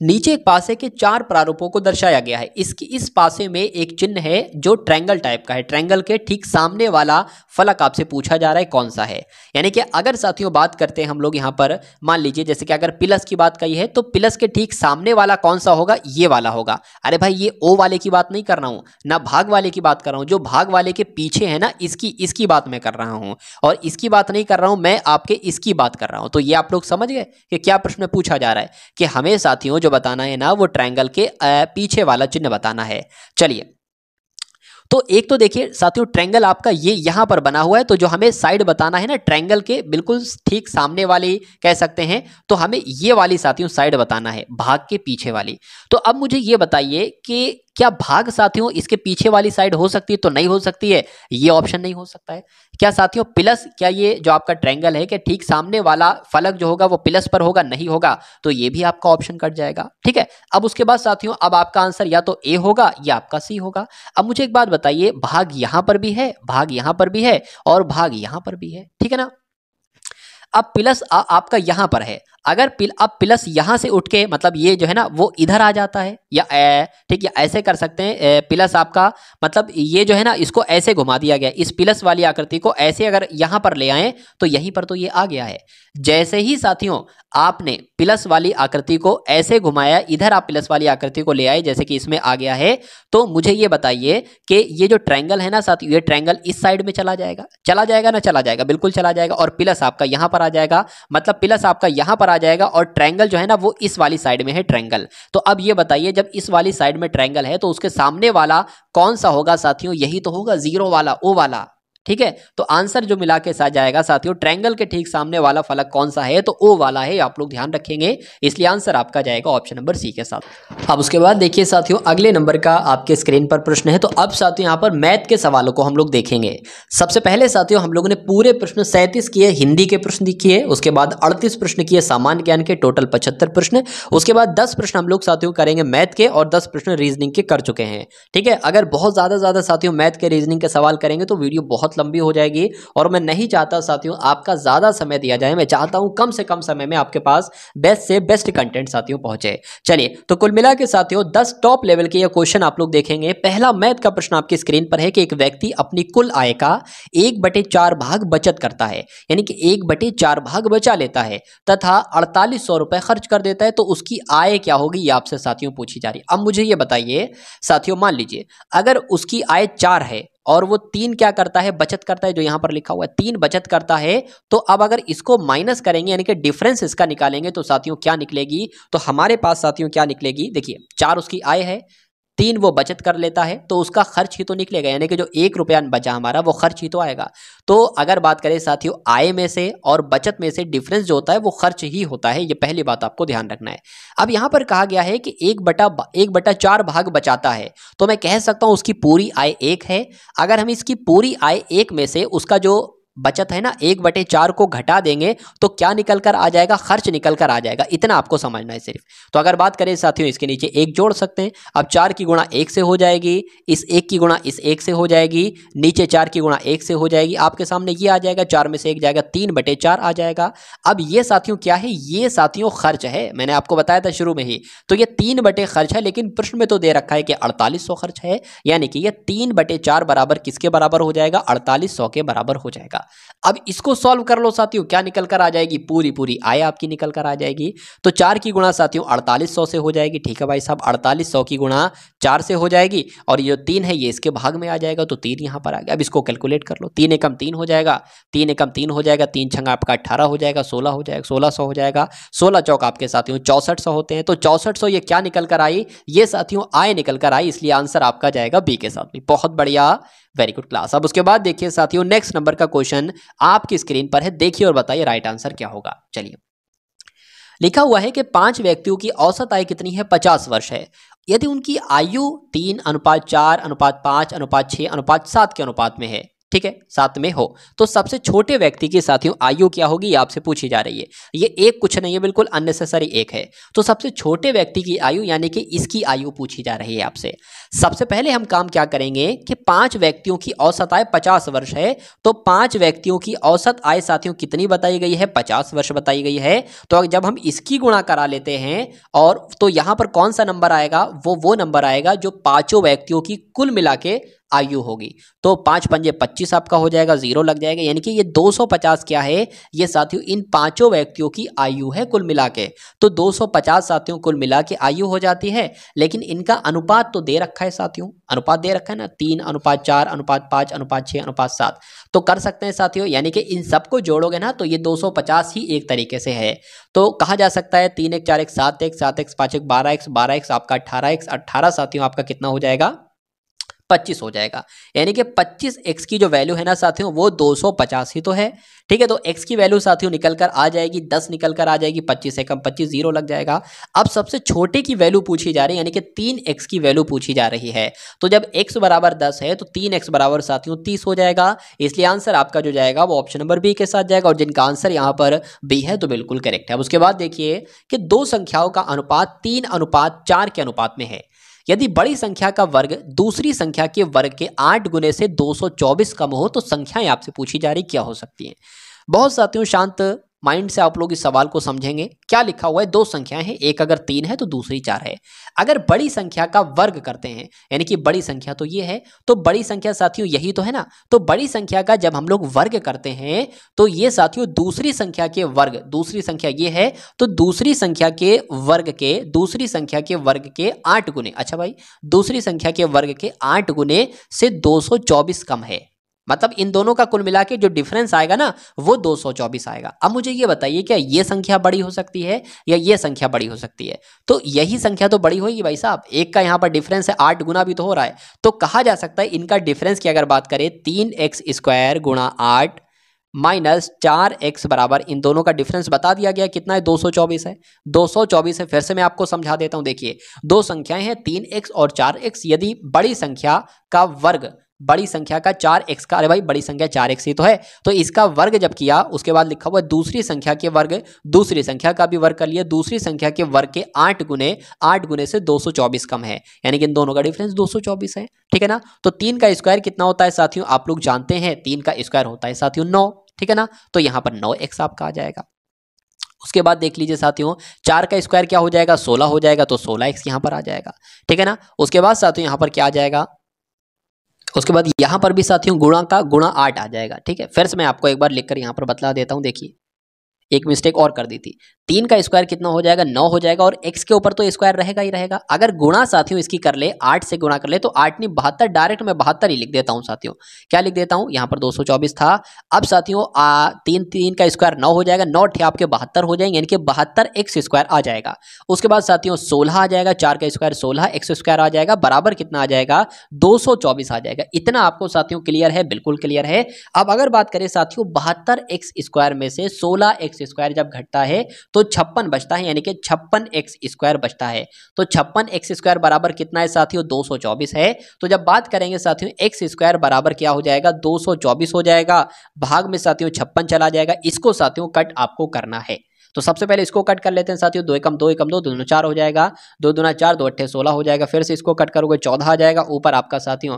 नीचे एक पासे के चार प्रारूपों को दर्शाया गया है इसकी इस पासे में एक चिन्ह है जो ट्रैंगल टाइप का है ट्रैंगल के ठीक सामने वाला फलक आपसे पूछा जा रहा है कौन सा है यानी कि अगर साथियों बात करते हैं हम लोग यहाँ पर मान लीजिए जैसे कि अगर पिलस की बात कही है तो पिलस के ठीक सामने वाला कौन सा होगा ये वाला होगा अरे भाई ये ओ वाले की बात नहीं कर रहा हूँ ना भाग वाले की बात कर रहा हूँ जो भाग वाले के पीछे है ना इसकी इसकी बात मैं कर रहा हूँ और इसकी बात नहीं कर रहा हूँ मैं आपके इसकी बात कर रहा हूँ तो ये आप लोग समझ गए कि क्या प्रश्न पूछा जा रहा है कि हमें साथियों जो बताना है ना वो ट्रायंगल के पीछे वाला चिन्ह बताना है चलिए तो एक तो देखिए साथियों ट्रायंगल आपका ये यहाँ पर बना हुआ है तो जो हमें साइड बताना है ना ट्रायंगल के बिल्कुल ठीक सामने वाली कह सकते हैं तो हमें ये वाली साथियों साइड बताना है भाग के पीछे वाली तो अब मुझे ये बताइए कि क्या भाग साथियों इसके पीछे वाली साइड हो सकती है तो नहीं हो सकती है ये ऑप्शन नहीं हो सकता है क्या साथियों प्लस क्या ये जो आपका ट्रैंगल है कि ठीक सामने वाला फलक जो होगा वो प्लस पर होगा नहीं होगा तो ये भी आपका ऑप्शन कट जाएगा ठीक है अब उसके बाद साथियों अब आपका आंसर या तो ए होगा या आपका सी होगा अब मुझे एक बात बताइए भाग यहां पर भी है भाग यहां पर भी है और भाग यहां पर भी है ठीक है ना अब प्लस आपका यहां पर है अगर पिल, अब प्लस यहां से उठ के मतलब ये जो है ना वो इधर आ जाता है या ठीक है ऐसे कर सकते हैं प्लस आपका मतलब ये जो है ना इसको ऐसे घुमा दिया गया इस प्लस वाली आकृति को ऐसे अगर यहां पर ले आए तो यहीं पर तो ये आ गया है जैसे ही साथियों आपने प्लस वाली आकृति को ऐसे घुमाया इधर आप प्लस वाली आकृति को ले आए जैसे कि इसमें आ गया है तो मुझे ये बताइए कि ये जो ट्रैंगल है ना साथियों ये ट्रैंगल इस साइड में चला जाएगा चला जाएगा ना चला जाएगा बिल्कुल चला जाएगा और प्लस आपका यहां पर आ जाएगा मतलब प्लस आपका यहां पर आ जाएगा और ट्रैंगल जो है ना वो इस वाली साइड में है ट्रैंगल तो अब ये बताइए जब इस वाली साइड में ट्रैंगल है तो उसके सामने वाला कौन सा होगा साथियों यही तो होगा जीरो वाला ओ वाला ठीक है तो आंसर जो मिला के साथ जाएगा साथियों ट्रैंगल के ठीक सामने वाला फलक कौन सा है तो ओ वाला है आप लोग ध्यान रखेंगे इसलिए आंसर आपका जाएगा ऑप्शन नंबर सी के साथ अब उसके बाद देखिए साथियों अगले नंबर का आपके स्क्रीन पर प्रश्न है तो अब साथियों यहाँ पर मैथ के सवालों को हम लोग देखेंगे सबसे पहले साथियों हम लोगों ने पूरे प्रश्न सैंतीस किए हिंदी के प्रश्न किए उसके बाद अड़तीस प्रश्न किए सामान्य ज्ञान के टोटल पचहत्तर प्रश्न उसके बाद दस प्रश्न हम लोग साथियों करेंगे मैथ के और दस प्रश्न रीजनिंग के कर चुके हैं ठीक है अगर बहुत ज़्यादा ज़्यादा साथियों मैथ के रीजनिंग के सवाल करेंगे तो वीडियो बहुत बहुत लंबी हो जाएगी और मैं नहीं चाहता साथियों आपका ज़्यादा समय दिया जाए मैं चाहता हूं कम से कम समय में आपके पास बेस्ट से बेस्ट कंटेंट साथियों पहुंचे चलिए तो कुल मिला के साथियों दस टॉप लेवल के ये क्वेश्चन आप लोग देखेंगे पहला मैथ का प्रश्न आपकी स्क्रीन पर है कि एक व्यक्ति अपनी कुल आय का एक बटे चार भाग बचत करता है यानी कि एक बटे चार भाग बचा लेता है तथा अड़तालीस सौ रुपए खर्च कर देता है तो उसकी आय क्या होगी ये आपसे साथियों पूछी जा रही है अब मुझे ये बताइए साथियों मान लीजिए अगर उसकी आय चार है और वो तीन क्या करता है बचत करता है जो यहां पर लिखा हुआ है तीन बचत करता है तो अब अगर इसको माइनस करेंगे यानी कि डिफरेंस इसका निकालेंगे तो साथियों क्या निकलेगी तो हमारे पास साथियों क्या निकलेगी देखिए चार उसकी आय है तीन वो बचत कर लेता है तो उसका खर्च ही तो निकलेगा यानी कि जो एक रुपया बचा हमारा वो खर्च ही तो आएगा तो अगर बात करें साथियों आय में से और बचत में से डिफरेंस जो होता है वो खर्च ही होता है ये पहली बात आपको ध्यान रखना है अब यहाँ पर कहा गया है कि एक बटा एक बटा चार भाग बचाता है तो मैं कह सकता हूँ उसकी पूरी आय एक है अगर हम इसकी पूरी आय एक में से उसका जो बचत है ना एक बटे चार को घटा देंगे तो क्या निकल कर आ जाएगा खर्च निकल कर आ जाएगा इतना आपको समझना है सिर्फ तो अगर बात करें साथियों इसके नीचे एक जोड़ सकते हैं अब चार की गुणा एक से हो जाएगी इस एक की गुणा इस एक से हो जाएगी नीचे चार की गुणा एक से हो जाएगी आपके सामने ये आ जाएगा चार में से एक जाएगा तीन बटे चार आ जाएगा अब ये साथियों क्या है ये साथियों खर्च है मैंने आपको बताया था शुरू में ही तो ये तीन बटे खर्च है लेकिन प्रश्न में तो दे रखा है कि अड़तालीस खर्च है यानी कि यह तीन बटे चार बराबर किसके बराबर हो जाएगा अड़तालीस के बराबर हो जाएगा अब इसको सॉल्व कर लो साथियों क्या निकल कर आ जाएगी पूरी पूरी आय आपकी निकल कर आ जाएगी तो चार की गुणा साथियों अड़तालीस सौ से हो जाएगी ठीक है भाई साहब अड़तालीस सौ की गुणा चार से हो जाएगी और ये तीन है ये इसके भाग में आ जाएगा तो तीन यहाँ पर आ गया अब इसको कैलकुलेट कर लो तीन एकम तीन हो जाएगा तीन एकम तीन हो जाएगा तीन छंगा आपका अट्ठारह हो जाएगा सोलह हो जाएगा सोलह सौ हो जाएगा सोलह चौक आपके साथियों चौसठ सौ होते हैं तो चौसठ सौ ये क्या निकल कर आई ये साथियों आय निकल कर आई इसलिए आंसर आपका जाएगा बी के साथ में बहुत बढ़िया वेरी गुड क्लास अब उसके बाद देखिए साथियों नेक्स्ट नंबर का क्वेश्चन आपकी स्क्रीन पर है देखिए और बताइए राइट आंसर क्या होगा चलिए लिखा हुआ है कि पांच व्यक्तियों की औसत आय कितनी है पचास वर्ष है यदि उनकी आयु तीन अनुपात चार अनुपात पांच अनुपात छह अनुपात सात के अनुपात में है ठीक है साथ में हो तो सबसे छोटे व्यक्ति की साथियों आयु क्या होगी आपसे पूछी जा रही है ये एक कुछ नहीं है बिल्कुल अननेसेसरी एक है तो सबसे छोटे व्यक्ति की आयु यानी कि इसकी आयु पूछी जा रही है आपसे सबसे पहले हम काम क्या करेंगे कि पांच व्यक्तियों की औसत आय पचास वर्ष है तो पांच व्यक्तियों की औसत आय साथियों कितनी बताई गई है पचास वर्ष बताई गई है तो जब हम इसकी गुणा करा लेते हैं और तो यहां पर कौन सा नंबर आएगा वो वो नंबर आएगा जो पांचों व्यक्तियों की कुल मिला के आयु होगी तो पाँच पंजे पच्चीस आपका हो जाएगा जीरो लग जाएगा यानी कि ये 250 क्या है ये साथियों इन पांचों व्यक्तियों की आयु है कुल मिला के तो 250 साथियों कुल मिला के आयु हो जाती है लेकिन इनका अनुपात तो दे रखा है साथियों अनुपात दे रखा है ना तीन अनुपात चार अनुपात पाँच अनुपात छः अनुपात सात तो कर सकते हैं साथियों यानी कि इन सबको जोड़ोगे ना तो ये पचास ही एक तरीके से है तो कहा जा सकता है तीन एक चार एक सात एक सात एक पाँच एक बारह एक बारह एक आपका अट्ठारह एक अट्ठारह साथियों आपका कितना हो जाएगा पच्चीस हो जाएगा यानी कि पच्चीस एक्स की जो वैल्यू है ना साथियों वो दो सौ पचास ही तो है ठीक है तो एक्स की वैल्यू साथियों निकल कर आ जाएगी दस निकल कर आ जाएगी पच्चीस से कम पच्चीस जीरो लग जाएगा अब सबसे छोटे की वैल्यू पूछी जा रही है यानी कि तीन एक्स की वैल्यू पूछी जा रही है तो जब एक्स बराबर दस है तो तीन एक्स बराबर साथियों तीस हो जाएगा इसलिए आंसर आपका जो जाएगा वो ऑप्शन नंबर बी के साथ जाएगा और जिनका आंसर यहाँ पर बी है तो बिल्कुल करेक्ट है अब उसके बाद देखिए कि दो संख्याओं का अनुपात तीन अनुपात चार के अनुपात में है यदि बड़ी संख्या का वर्ग दूसरी संख्या के वर्ग के आठ गुने से 224 कम हो तो संख्याएं आपसे पूछी जा रही क्या हो सकती हैं बहुत साथियों शांत माइंड से आप लोग इस सवाल को समझेंगे क्या लिखा हुआ है दो संख्याएं हैं एक अगर तीन है तो दूसरी चार है अगर बड़ी संख्या का वर्ग करते हैं यानी कि बड़ी संख्या तो ये है तो बड़ी संख्या साथियों यही तो है ना तो बड़ी संख्या का जब हम लोग वर्ग करते हैं तो ये साथियों दूसरी संख्या के वर्ग दूसरी संख्या ये है तो दूसरी संख्या के वर्ग के दूसरी संख्या के वर्ग के आठ गुने अच्छा भाई दूसरी संख्या के वर्ग के आठ गुने से दो कम है मतलब इन दोनों का कुल मिला के जो डिफरेंस आएगा ना वो 224 आएगा अब मुझे ये बताइए क्या ये संख्या बड़ी हो सकती है या ये संख्या बड़ी हो सकती है तो यही संख्या तो बड़ी होगी भाई साहब एक का यहाँ पर डिफरेंस है आठ गुना भी तो हो रहा है तो कहा जा सकता है इनका डिफरेंस की अगर बात करें तीन एक्स स्क्वायर गुणा आठ माइनस चार एक्स बराबर इन दोनों का डिफरेंस बता दिया गया कितना है दो सौ चौबीस है दो सौ चौबीस है फिर से मैं आपको समझा देता हूं देखिए दो संख्याएं हैं तीन एक्स और चार एक्स यदि बड़ी संख्या का वर्ग बड़ी संख्या का चार एक्स का अरे भाई बड़ी संख्या चार एक्स ही तो है तो इसका वर्ग जब किया उसके बाद लिखा हुआ दूसरी संख्या के वर्ग दूसरी संख्या का भी वर्ग कर लिया दूसरी संख्या के वर्ग के आठ गुने आठ गुने से दो कम है यानी कि इन दोनों का डिफरेंस दो है ठीक है ना तो तीन का स्क्वायर कितना होता है साथियों आप लोग जानते हैं तीन का स्क्वायर होता है साथियों नौ ठीक है ना तो यहाँ पर नौ एक्स आपका आ जाएगा उसके बाद देख लीजिए साथियों चार का स्क्वायर क्या हो जाएगा सोलह हो जाएगा तो सोलह एक्स यहाँ पर आ जाएगा ठीक है ना उसके बाद साथियों यहाँ पर क्या आ जाएगा उसके बाद यहाँ पर भी साथियों गुणा का गुणा आठ आ जाएगा ठीक है फिर से मैं आपको एक बार लिखकर यहाँ पर बतला देता हूँ देखिए एक मिस्टेक और कर दी थी तीन का स्क्वायर कितना हो जाएगा नौ हो जाएगा और एक्स के ऊपर तो स्क्वायर रहेगा ही रहेगा अगर गुणा साथियों इसकी कर ले आठ से गुणा कर ले तो आठ नहीं बहत्तर डायरेक्ट मैं बहत्तर ही लिख देता हूँ साथियों क्या लिख देता हूँ यहाँ पर दो था अब साथियों तीन तीन का स्क्वायर नौ हो जाएगा नौ ठे आपके बहत्तर हो जाएंगे यानी कि बहत्तर एक्स स्क्वायर आ जाएगा उसके बाद साथियों सोलह आ जाएगा चार का स्क्वायर सोलह एक्स स्क्वायर आ जाएगा बराबर कितना आ जाएगा दो आ जाएगा इतना आपको साथियों क्लियर है बिल्कुल क्लियर है अब अगर बात करें साथियों बहत्तर एक्स स्क्वायर में से सोलह एक्स स्क्वायर जब घटता है तो छप्पन बचता है यानी कि छप्पन एक्स स्क्वायर बचता है तो छप्पन एक्स स्क्वायर बराबर कितना है साथियों दो सौ चौबीस है तो जब बात करेंगे साथियों एक्स स्क्वायर बराबर क्या हो जाएगा दो सौ चौबीस हो जाएगा भाग में साथियों छप्पन चला जाएगा इसको साथियों कट आपको करना है तो सबसे पहले इसको कट कर लेते हैं साथियों दो एकम दो एकम दो दोनों चार हो जाएगा दो दूना चार दो अट्ठे सोलह हो जाएगा फिर से इसको कट करोगे चौदह आ जाएगा ऊपर आपका साथियों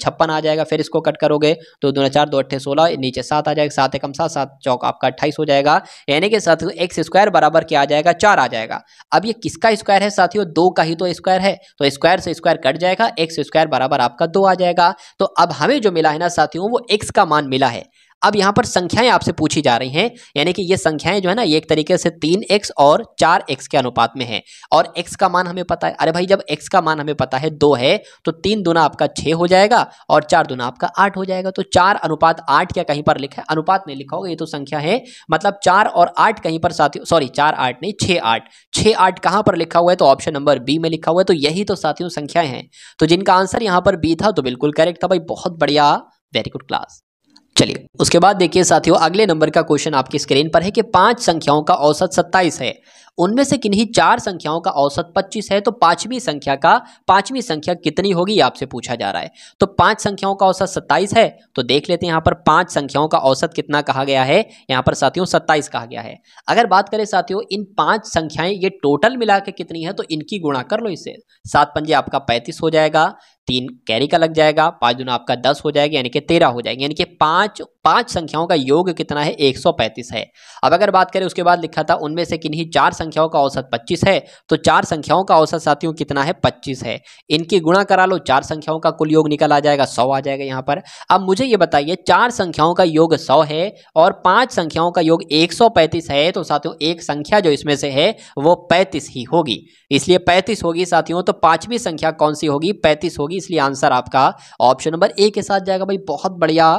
छप्पन आ जाएगा फिर इसको कट करोगे दो दूना चार दो अट्ठे सोलह नीचे सात आ जाएगा सात एकम सात सात चौक आपका अट्ठाईस हो जाएगा यानी कि साथियों एक्स स्क्वायर बराबर क्या आ जाएगा चार आ जाएगा अब ये किसका स्क्वायर है साथियों दो का ही तो स्क्वायर है तो स्क्वायर से स्क्वायर कट जाएगा एक्स स्क्वायर बराबर आपका दो आ जाएगा तो अब हमें जो मिला है ना साथियों वो एक्स का मान मिला है अब यहाँ पर संख्याएं आपसे पूछी जा रही हैं यानी कि ये संख्याएं जो है ना एक तरीके से तीन एक्स और चार एक्स के अनुपात में है और एक्स का मान हमें पता है अरे भाई जब एक्स का मान हमें पता है दो है तो तीन दुना आपका छः हो जाएगा और चार दुना आपका आठ हो जाएगा तो चार अनुपात आठ क्या कहीं पर लिखा है अनुपात नहीं लिखा होगा ये तो संख्या है मतलब चार और आठ कहीं पर साथियों सॉरी चार आठ नहीं छः आठ छः आठ कहाँ पर लिखा हुआ है तो ऑप्शन नंबर बी में लिखा हुआ है तो यही तो साथियों संख्याएं हैं तो जिनका आंसर यहाँ पर बी था तो बिल्कुल करेक्ट था भाई बहुत बढ़िया वेरी गुड क्लास चलिए उसके बाद देखिए साथियों अगले नंबर का क्वेश्चन आपकी स्क्रीन पर है कि पांच संख्याओं का औसत सत्ताईस है उनमें से किन्हीं चार संख्याओं का औसत 25 है तो पांचवी संख्या का पांचवी संख्या कितनी होगी आपसे पूछा जा रहा है तो पांच संख्याओं का औसत 27 है तो देख लेते हैं यहाँ पर पांच संख्याओं का औसत कितना कहा गया है यहाँ पर साथियों 27 कहा गया है अगर बात करें साथियों इन पांच संख्याएं ये टोटल मिला के कितनी है तो इनकी गुणा कर लो इसे सात पंजे आपका पैंतीस हो जाएगा तीन कैरी का लग जाएगा पाँच दुना आपका दस हो जाएगा यानी कि तेरह हो जाएगा यानी कि पाँच पांच संख्याओं का योग कितना है 135 है अब अगर बात करें उसके बाद लिखा था उनमें से किन्हीं चार संख्याओं का औसत 25 है तो चार संख्याओं का औसत साथियों कितना है 25 है इनकी गुणा करा लो चार संख्याओं का कुल योग निकल आ जाएगा 100 आ जाएगा यहाँ पर अब मुझे ये बताइए चार संख्याओं का योग सौ है और पांच संख्याओं का योग एक है तो साथियों एक संख्या जो इसमें से है वो पैंतीस ही होगी इसलिए पैंतीस होगी साथियों तो पांचवी संख्या कौन सी होगी पैंतीस होगी इसलिए आंसर आपका ऑप्शन नंबर ए के साथ जाएगा भाई बहुत बढ़िया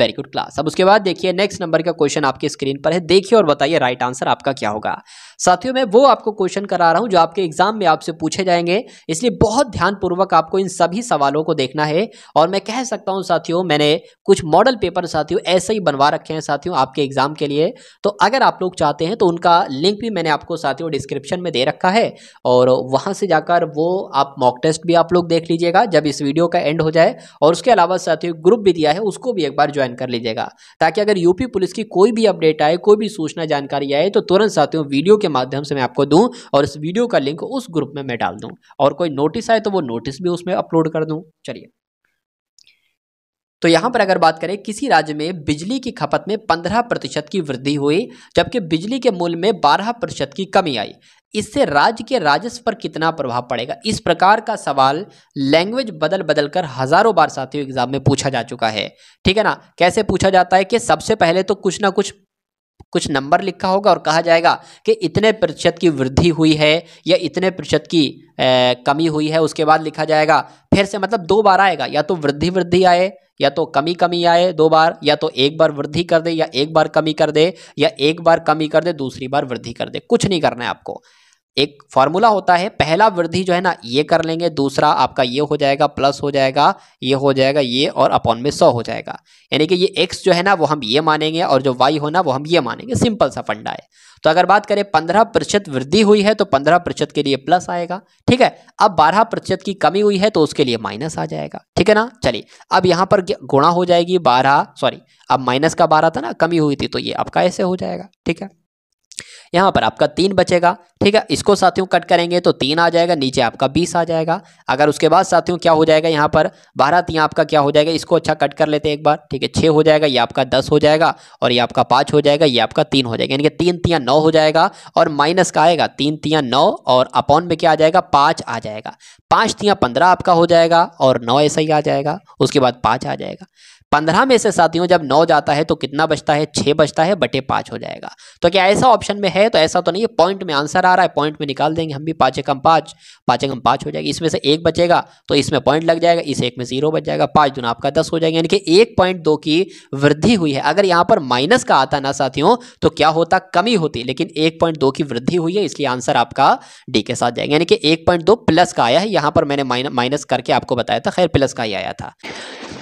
वेरी गुड क्लास अब उसके बाद देखिए नेक्स्ट नंबर का क्वेश्चन आपके स्क्रीन पर है देखिए और बताइए राइट आंसर आपका क्या होगा साथियों मैं वो आपको क्वेश्चन करा रहा हूं जो आपके एग्जाम में आपसे पूछे जाएंगे इसलिए बहुत ध्यानपूर्वक आपको इन सभी सवालों को देखना है और मैं कह सकता हूं साथियों मैंने कुछ मॉडल पेपर साथियों ऐसे ही बनवा रखे हैं साथियों आपके एग्जाम के लिए तो अगर आप लोग चाहते हैं तो उनका लिंक भी मैंने आपको साथियों डिस्क्रिप्शन में दे रखा है और वहाँ से जाकर वो आप मॉक टेस्ट भी आप लोग देख लीजिएगा जब इस वीडियो का एंड हो जाए और उसके अलावा साथियों ग्रुप भी दिया है उसको भी एक बार ज्वाइन ज्वाइन कर लीजिएगा ताकि अगर यूपी पुलिस की कोई भी अपडेट आए कोई भी सूचना जानकारी आए तो तुरंत साथियों वीडियो के माध्यम से मैं आपको दूँ और इस वीडियो का लिंक उस ग्रुप में मैं डाल दूँ और कोई नोटिस आए तो वो नोटिस भी उसमें अपलोड कर दूँ चलिए तो यहाँ पर अगर बात करें किसी राज्य में बिजली की खपत में 15 प्रतिशत की वृद्धि हुई जबकि बिजली के मूल्य में 12 प्रतिशत की कमी आई इससे राज्य के राजस्व पर कितना प्रभाव पड़ेगा इस प्रकार का सवाल लैंग्वेज बदल बदल कर हज़ारों बार साथियों एग्जाम में पूछा जा चुका है ठीक है ना कैसे पूछा जाता है कि सबसे पहले तो कुछ ना कुछ कुछ नंबर लिखा होगा और कहा जाएगा कि इतने प्रतिशत की वृद्धि हुई है या इतने प्रतिशत की ए, कमी हुई है उसके बाद लिखा जाएगा फिर से मतलब दो बार आएगा या तो वृद्धि वृद्धि आए या तो कमी कमी आए दो बार या तो एक बार वृद्धि कर दे या एक बार कमी कर दे या एक बार कमी कर दे दूसरी बार वृद्धि कर दे कुछ नहीं करना है आपको एक फार्मूला होता है पहला वृद्धि जो है ना ये कर लेंगे दूसरा आपका ये हो जाएगा प्लस हो जाएगा ये हो जाएगा ये और अपॉन में सौ हो जाएगा यानी कि ये एक्स जो है ना वो हम ये मानेंगे और जो वाई हो ना वो हम ये मानेंगे सिंपल सा फंडा है तो अगर बात करें पंद्रह प्रतिशत वृद्धि हुई है तो पंद्रह प्रतिशत के लिए प्लस आएगा ठीक है अब बारह प्रतिशत की कमी हुई है तो उसके लिए माइनस आ जाएगा ठीक है ना चलिए अब यहाँ पर गुणा हो जाएगी बारह सॉरी अब माइनस का बारह था ना कमी हुई थी तो ये आपका ऐसे हो जाएगा ठीक है यहाँ पर आपका तीन बचेगा ठीक है इसको साथियों कट करेंगे तो तीन आ जाएगा नीचे आपका बीस आ जाएगा अगर उसके बाद साथियों क्या हो जाएगा यहाँ पर बारह तिया आपका क्या हो जाएगा इसको अच्छा कट कर लेते हैं एक बार ठीक है छः हो जाएगा ये आपका दस हो जाएगा और ये आपका पाँच हो जाएगा ये आपका तीन हो जाएगा यानी कि तीन तिया नौ हो जाएगा और माइनस का आएगा तीन तिया नौ और अपॉन में क्या आ जाएगा पाँच आ जाएगा पाँच तिया पंद्रह आपका हो जाएगा और नौ ऐसा ही आ जाएगा उसके बाद पाँच आ जाएगा पंद्रह में से साथियों जब नौ जाता है तो कितना बचता है छः बचता है बटे पाँच हो जाएगा तो क्या ऐसा ऑप्शन में है तो ऐसा तो नहीं है पॉइंट में आंसर आ रहा है पॉइंट में निकाल देंगे हम भी पाँच एकम पाँच पाँच एकम पाँच हो जाएगी इसमें से एक बचेगा तो इसमें पॉइंट लग जाएगा इस एक में जीरो बच जाएगा पाँच दुना आपका दस हो जाएगा यानी कि एक पॉइंट दो की वृद्धि हुई है अगर यहाँ पर माइनस का आता ना साथियों तो क्या होता कमी होती लेकिन एक पॉइंट दो की वृद्धि हुई है इसलिए आंसर आपका डी के साथ जाएगा यानी कि एक पॉइंट दो प्लस का आया है यहाँ पर मैंने माइनस करके आपको बताया था खैर प्लस का ही आया था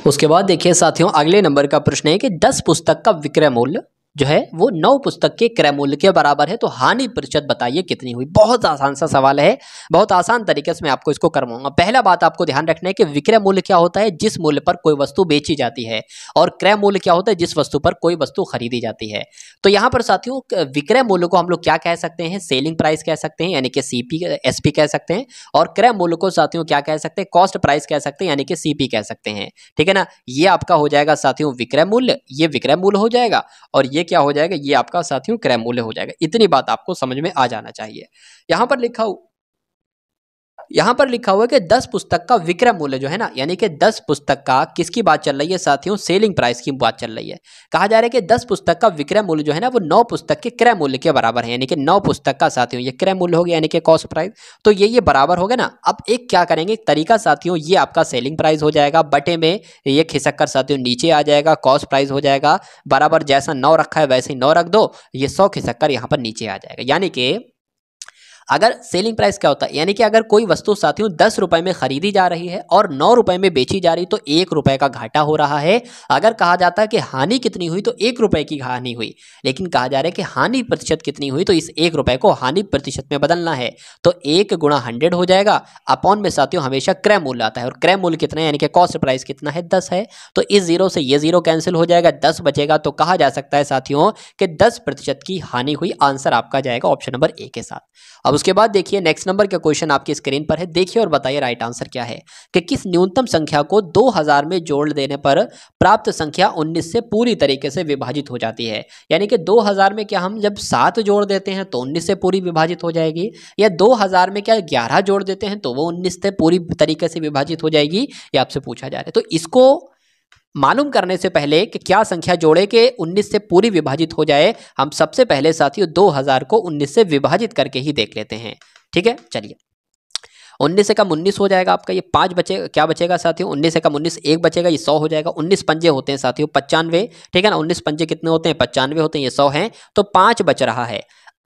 उसके बाद देखिए साथियों साथियों अगले नंबर का प्रश्न है कि दस पुस्तक का विक्रय मूल्य जो है वो नौ पुस्तक के क्रयमूल्य के बराबर है तो हानि प्रतिशत बताइए कितनी हुई बहुत आसान सा सवाल है बहुत आसान तरीके से मैं आपको इसको करवाऊंगा पहला बात आपको ध्यान रखना है कि विक्रय मूल्य क्या होता है जिस मूल्य पर कोई वस्तु बेची जाती है और क्रय मूल्य क्या होता है जिस वस्तु पर कोई वस्तु खरीदी जाती है तो यहाँ पर साथियों विक्रय मूल्य को हम लोग क्या कह सकते हैं सेलिंग प्राइस कह सकते हैं यानी कि सी पी एस पी कह सकते हैं और क्रय मूल्य को साथियों क्या कह सकते हैं कॉस्ट प्राइस कह सकते हैं यानी कि सी पी कह सकते हैं ठीक है ना ये आपका हो जाएगा साथियों विक्रय मूल्य ये विक्रय मूल्य हो जाएगा और ये ये क्या हो जाएगा ये आपका साथियों क्रैमूल्य हो जाएगा इतनी बात आपको समझ में आ जाना चाहिए यहाँ पर लिखा यहाँ पर लिखा हुआ है कि दस पुस्तक का विक्रय मूल्य जो है ना यानी कि दस पुस्तक का किसकी बात चल रही है साथियों सेलिंग प्राइस की बात चल रही है कहा जा रहा है कि दस पुस्तक का विक्रय मूल्य जो है ना वो नौ पुस्तक के क्रय मूल्य के बराबर है यानी कि नौ पुस्तक का साथियों ये क्रय मूल्य हो गया यानी कि कॉस्ट प्राइस तो ये ये बराबर हो गया ना अब एक क्या करेंगे तरीका साथियों ये आपका सेलिंग प्राइस हो जाएगा बटे में ये खिसक कर साथियों नीचे आ जाएगा कॉस्ट प्राइस हो जाएगा बराबर जैसा नौ रखा है वैसे ही नौ रख दो ये सौ खिसक कर यहाँ पर नीचे आ जाएगा यानी कि अगर सेलिंग प्राइस क्या होता है यानी कि अगर कोई वस्तु साथियों दस रुपए में खरीदी जा रही है और नौ रुपए में बेची जा रही तो एक रुपए का घाटा हो रहा है अगर कहा जाता है कि हानि कितनी हुई तो एक रुपए की हानि हुई लेकिन कहा जा रहा है कि हानि प्रतिशत कितनी हुई तो इस एक रुपए को हानि प्रतिशत में बदलना है तो एक गुणा हंड्रेड हो जाएगा अपॉन में साथियों हमेशा क्रय मूल्य आता है और क्रय मूल्य कितना है यानी कि कॉस्ट प्राइस कितना है दस है तो इस जीरो से ये जीरो कैंसिल हो जाएगा दस बचेगा तो कहा जा सकता है साथियों कि दस प्रतिशत की हानि हुई आंसर आपका जाएगा ऑप्शन नंबर ए के साथ अब उसके बाद देखिए नेक्स्ट नंबर का क्वेश्चन आपकी स्क्रीन पर है देखिए और बताइए राइट आंसर क्या है कि किस न्यूनतम संख्या को 2000 में जोड़ देने पर प्राप्त संख्या 19 से पूरी तरीके से विभाजित हो जाती है यानी कि 2000 में क्या हम जब सात जोड़ देते हैं तो 19 से पूरी विभाजित हो जाएगी या 2000 में क्या ग्यारह जोड़ देते हैं तो वो उन्नीस से पूरी तरीके से विभाजित हो जाएगी ये आपसे पूछा जा रहा है तो इसको मालूम करने से पहले कि क्या संख्या जोड़े के 19 से पूरी विभाजित हो जाए हम सबसे पहले साथियों 2000 को 19 से विभाजित करके ही देख लेते हैं ठीक है चलिए उन्नीस से कम उन्नीस हो जाएगा आपका ये पाँच बचे क्या बचेगा साथियों उन्नीस से कम उन्नीस एक बचेगा ये सौ हो जाएगा उन्नीस पंजे होते हैं साथियों पचानवे ठीक है ना उन्नीस पंजे कितने होते हैं पचानवे होते हैं ये सौ हैं तो पाँच बच रहा है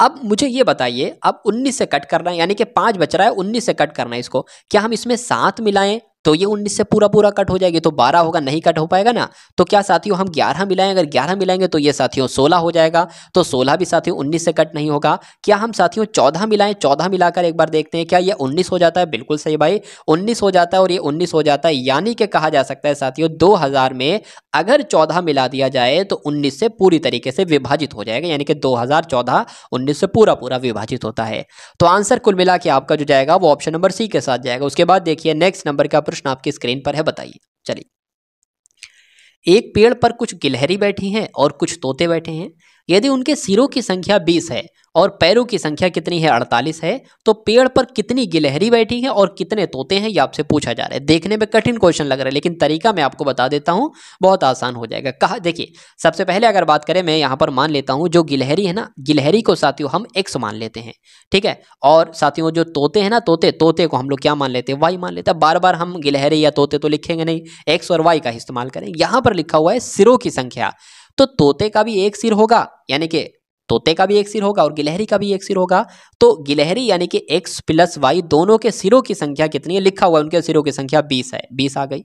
अब मुझे ये बताइए अब 19 से कट करना है यानी कि पाँच बच रहा है 19 से कट करना है इसको क्या हम इसमें सात मिलाएं तो ये उन्नीस से पूरा पूरा कट हो जाएगी तो बारह होगा नहीं कट हो पाएगा ना तो क्या साथियों हम ग्यारह मिलाएं अगर ग्यारह मिलाएंगे तो ये साथियों सोलह हो जाएगा तो सोलह भी साथियों उन्नीस से कट नहीं होगा क्या हम साथियों चौदह मिलाएं चौदह मिलाकर एक बार देखते हैं क्या ये उन्नीस हो जाता है बिल्कुल सही भाई उन्नीस हो जाता है और ये उन्नीस हो जाता है यानी कि कहा जा सकता है साथियों दो में अगर चौदह मिला दिया जाए तो उन्नीस से पूरी तरीके से विभाजित हो जाएगा यानी कि दो हजार चौदह उन्नीस से पूरा पूरा विभाजित होता है तो आंसर कुल मिला के आपका जो जाएगा वो ऑप्शन नंबर सी के साथ जाएगा उसके बाद देखिए नेक्स्ट नंबर का प्रश्न आपकी स्क्रीन पर है बताइए चलिए एक पेड़ पर कुछ गिलहरी बैठी हैं और कुछ तोते बैठे हैं यदि उनके सिरों की संख्या बीस है और पैरों की संख्या कितनी है अड़तालीस है तो पेड़ पर कितनी गिलहरी बैठी है और कितने तोते हैं ये आपसे पूछा जा रहा है देखने में कठिन क्वेश्चन लग रहा है लेकिन तरीका मैं आपको बता देता हूँ बहुत आसान हो जाएगा कहा देखिए सबसे पहले अगर बात करें मैं यहाँ पर मान लेता हूँ जो गिलहरी है ना गिलहरी को साथियों हम एक्स मान लेते हैं ठीक है और साथियों जो तोते हैं ना तोते तोते को हम लोग क्या मान लेते हैं वाई मान लेते हैं बार बार हम गिलहरी या तोते तो लिखेंगे नहीं एक्स और वाई का इस्तेमाल करें यहाँ पर लिखा हुआ है सिरों की संख्या तो तोते का भी एक सिर होगा यानी कि तोते का भी एक सिर होगा और गिलहरी का भी एक सिर होगा तो गिलहरी यानी कि एक्स प्लस वाई दोनों के सिरों की संख्या कितनी है लिखा हुआ है उनके सिरों की संख्या बीस है बीस आ गई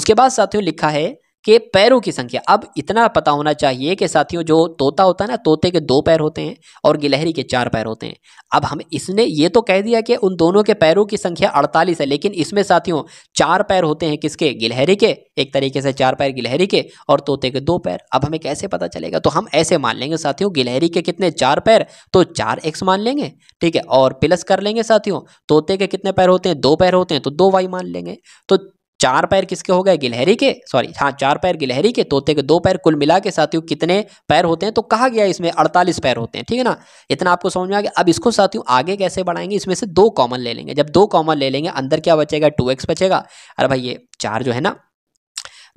उसके बाद साथियों लिखा है के पैरों की संख्या अब इतना पता होना चाहिए कि साथियों जो तोता होता है ना तोते के दो पैर होते हैं और गिलहरी के चार पैर होते हैं अब हम इसने ये तो कह दिया कि उन दोनों के पैरों की संख्या अड़तालीस है लेकिन इसमें साथियों चार पैर होते हैं किसके गिलहरी के एक तरीके से चार पैर गिलहरी के और तोते के दो पैर अब हमें कैसे पता चलेगा तो हम ऐसे मान लेंगे साथियों गिलहरी के कितने चार पैर तो चार एक्स मान लेंगे ठीक है और प्लस कर लेंगे साथियों तोते के कितने पैर होते हैं दो पैर होते हैं तो दो वाई मान लेंगे तो चार पैर किसके हो गए गिलहरी के सॉरी हाँ चार पैर गिलहरी के तोते के दो पैर कुल मिला के साथियों कितने पैर होते हैं तो कहा गया इसमें अड़तालीस पैर होते हैं ठीक है ना इतना आपको समझ में आ गया अब इसको साथियों आगे कैसे बढ़ाएंगे इसमें से दो कॉमन ले लेंगे जब दो कॉमन ले लेंगे अंदर क्या बचेगा टू बचेगा अरे भाई ये चार जो है ना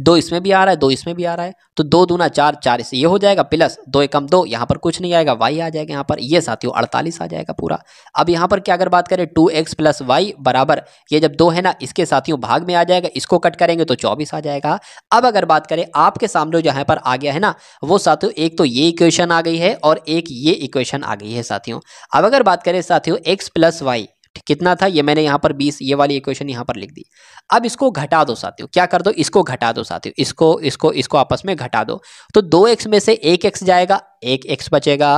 दो इसमें भी आ रहा है दो इसमें भी आ रहा है तो दो दूना चार चार इससे ये हो जाएगा प्लस दो एकम दो यहाँ पर कुछ नहीं आएगा वाई आ जाएगा यहाँ पर ये साथियों अड़तालीस आ जाएगा पूरा अब यहाँ पर क्या अगर बात करें टू एक्स प्लस वाई बराबर ये जब दो है ना इसके साथियों भाग में आ जाएगा इसको कट करेंगे तो चौबीस आ जाएगा अब अगर बात करें आपके सामने जहाँ पर आ गया है ना वो साथियों एक तो ये इक्वेशन आ गई है और एक ये इक्वेशन आ गई है साथियों अब अगर बात करें साथियों एक्स प्लस वाई कितना था ये मैंने यहाँ पर बीस ये वाली इक्वेशन यहाँ पर लिख दी अब इसको घटा दो साथियों क्या कर दो इसको घटा दो साथियों इसको इसको इसको आपस में घटा दो तो दो एक्स में से एक एक्स जाएगा एक एक्स बचेगा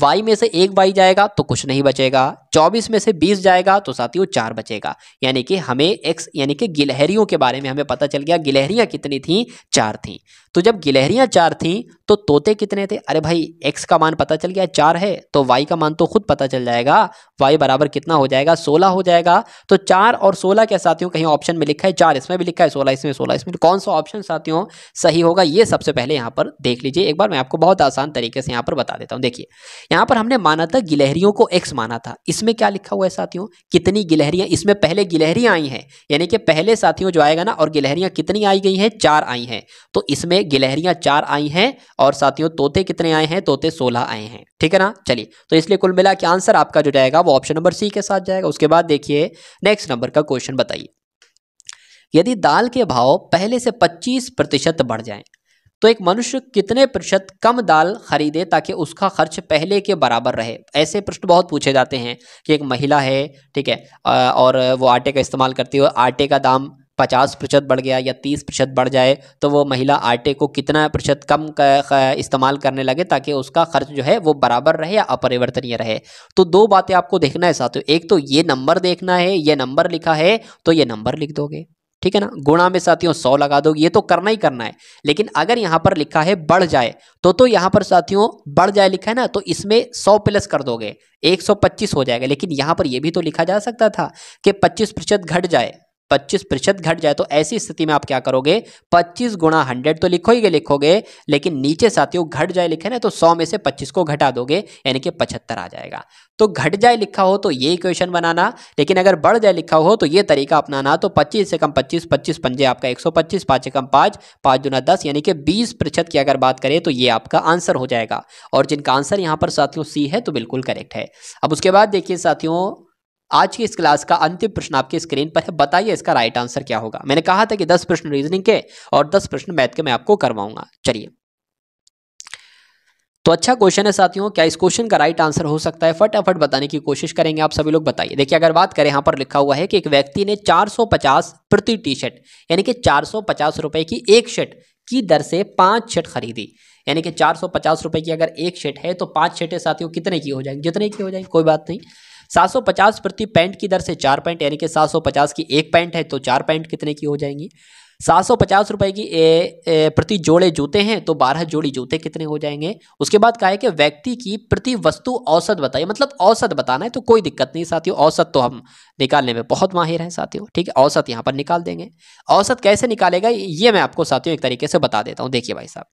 वाई में से एक वाई जाएगा तो कुछ नहीं बचेगा चौबीस में से बीस जाएगा तो साथियों चार बचेगा यानी कि हमें एक्स यानी कि गिलहरियों के बारे में हमें पता चल गया गिलहरियां कितनी थीं चार थीं तो जब गिलहरियां चार थीं तो तोते कितने थे अरे भाई एक्स का मान पता चल गया चार है तो वाई का मान तो खुद पता चल जाएगा वाई बराबर कितना हो जाएगा सोलह हो जाएगा तो चार और सोलह के साथियों कहीं ऑप्शन में लिखा है चार इसमें भी लिखा है सोलह इसमें सोलह इसमें कौन सा ऑप्शन साथियों सही होगा ये सबसे पहले यहाँ पर देख लीजिए एक बार मैं आपको बहुत आसान तरीके से यहाँ पर बता देता हूँ देखिए यहाँ पर हमने माना था गिलहरियों को एक्स माना था इसमें इसमें क्या लिखा हुआ है साथियों कितनी गिलहरियां इसमें पहले गिलहरियां आई हैं यानी कि पहले साथियों जो आएगा ना और गिलहरियां कितनी आई गई हैं चार आई हैं तो इसमें गिलहरियां चार आई हैं और साथियों तोते कितने आए हैं तोते सोलह आए हैं ठीक है ना चलिए तो इसलिए कुल मिला के आंसर आपका जो जाएगा वो ऑप्शन नंबर सी के साथ जाएगा उसके बाद देखिए नेक्स्ट नंबर का क्वेश्चन बताइए यदि दाल के भाव पहले से 25 प्रतिशत बढ़ जाएं तो एक मनुष्य कितने प्रतिशत कम दाल खरीदे ताकि उसका खर्च पहले के बराबर रहे ऐसे प्रश्न बहुत पूछे जाते हैं कि एक महिला है ठीक है और वो आटे का इस्तेमाल करती है आटे का दाम पचास प्रतिशत बढ़ गया या तीस प्रतिशत बढ़ जाए तो वो महिला आटे को कितना प्रतिशत कम इस्तेमाल करने लगे ताकि उसका खर्च जो है वो बराबर रहे या अपरिवर्तनीय रहे तो दो बातें आपको देखना है साथियों एक तो ये नंबर देखना है ये नंबर लिखा है तो ये नंबर लिख दोगे ठीक है ना गुणा में साथियों सौ लगा दोगे ये तो करना ही करना है लेकिन अगर यहाँ पर लिखा है बढ़ जाए तो तो यहाँ पर साथियों बढ़ जाए लिखा है ना तो इसमें सौ प्लस कर दोगे एक सौ पच्चीस हो जाएगा लेकिन यहाँ पर यह भी तो लिखा जा सकता था कि पच्चीस प्रतिशत घट जाए पच्चीस प्रतिशत घट जाए तो ऐसी स्थिति में आप क्या करोगे पच्चीस गुणा हंड्रेड तो लिखोगे लिखोगे लेकिन नीचे साथियों घट जाए लिखे ना तो सौ में से पच्चीस को घटा दोगे यानी कि पचहत्तर आ जाएगा तो घट जाए लिखा हो तो ये इक्वेशन बनाना लेकिन अगर बढ़ जाए लिखा हो तो ये तरीका अपनाना तो 25 से कम 25 25 पंजे आपका 125 सौ पच्चीस पाँच से कम पाँच पाँच दुना दस यानी कि 20 प्रतिशत की अगर बात करें तो ये आपका आंसर हो जाएगा और जिनका आंसर यहाँ पर साथियों सी है तो बिल्कुल करेक्ट है अब उसके बाद देखिए साथियों आज की इस क्लास का अंतिम प्रश्न आपकी स्क्रीन पर है बताइए इसका राइट आंसर क्या होगा मैंने कहा था कि दस प्रश्न रीजनिंग के और दस प्रश्न मैथ के मैं आपको करवाऊंगा चलिए तो अच्छा क्वेश्चन है साथियों क्या इस क्वेश्चन का राइट आंसर हो सकता है फटाफट बताने की कोशिश करेंगे आप सभी लोग बताइए देखिए अगर बात करें यहाँ पर लिखा हुआ है कि एक व्यक्ति ने 450 प्रति टी शर्ट यानी कि 450 रुपए की एक शर्ट की दर से पांच शर्ट खरीदी यानी कि 450 रुपए की अगर एक शर्ट है तो पांच शर्टें साथियों कितने की हो जाएंगी जितने की हो जाएंगी कोई बात नहीं 750 प्रति पैंट की दर से चार पैंट यानी कि 750 की एक पैंट है तो चार पैंट कितने की हो जाएंगी सात सौ पचास रुपए की ए, ए, प्रति जोड़े जूते हैं तो बारह जोड़ी जूते कितने हो जाएंगे उसके बाद कहा है कि व्यक्ति की प्रति वस्तु औसत बताइए मतलब औसत बताना है तो कोई दिक्कत नहीं साथियों औसत तो हम निकालने में बहुत माहिर हैं साथियों ठीक है औसत यहाँ पर निकाल देंगे औसत कैसे निकालेगा ये मैं आपको साथियों एक तरीके से बता देता हूँ देखिए भाई साहब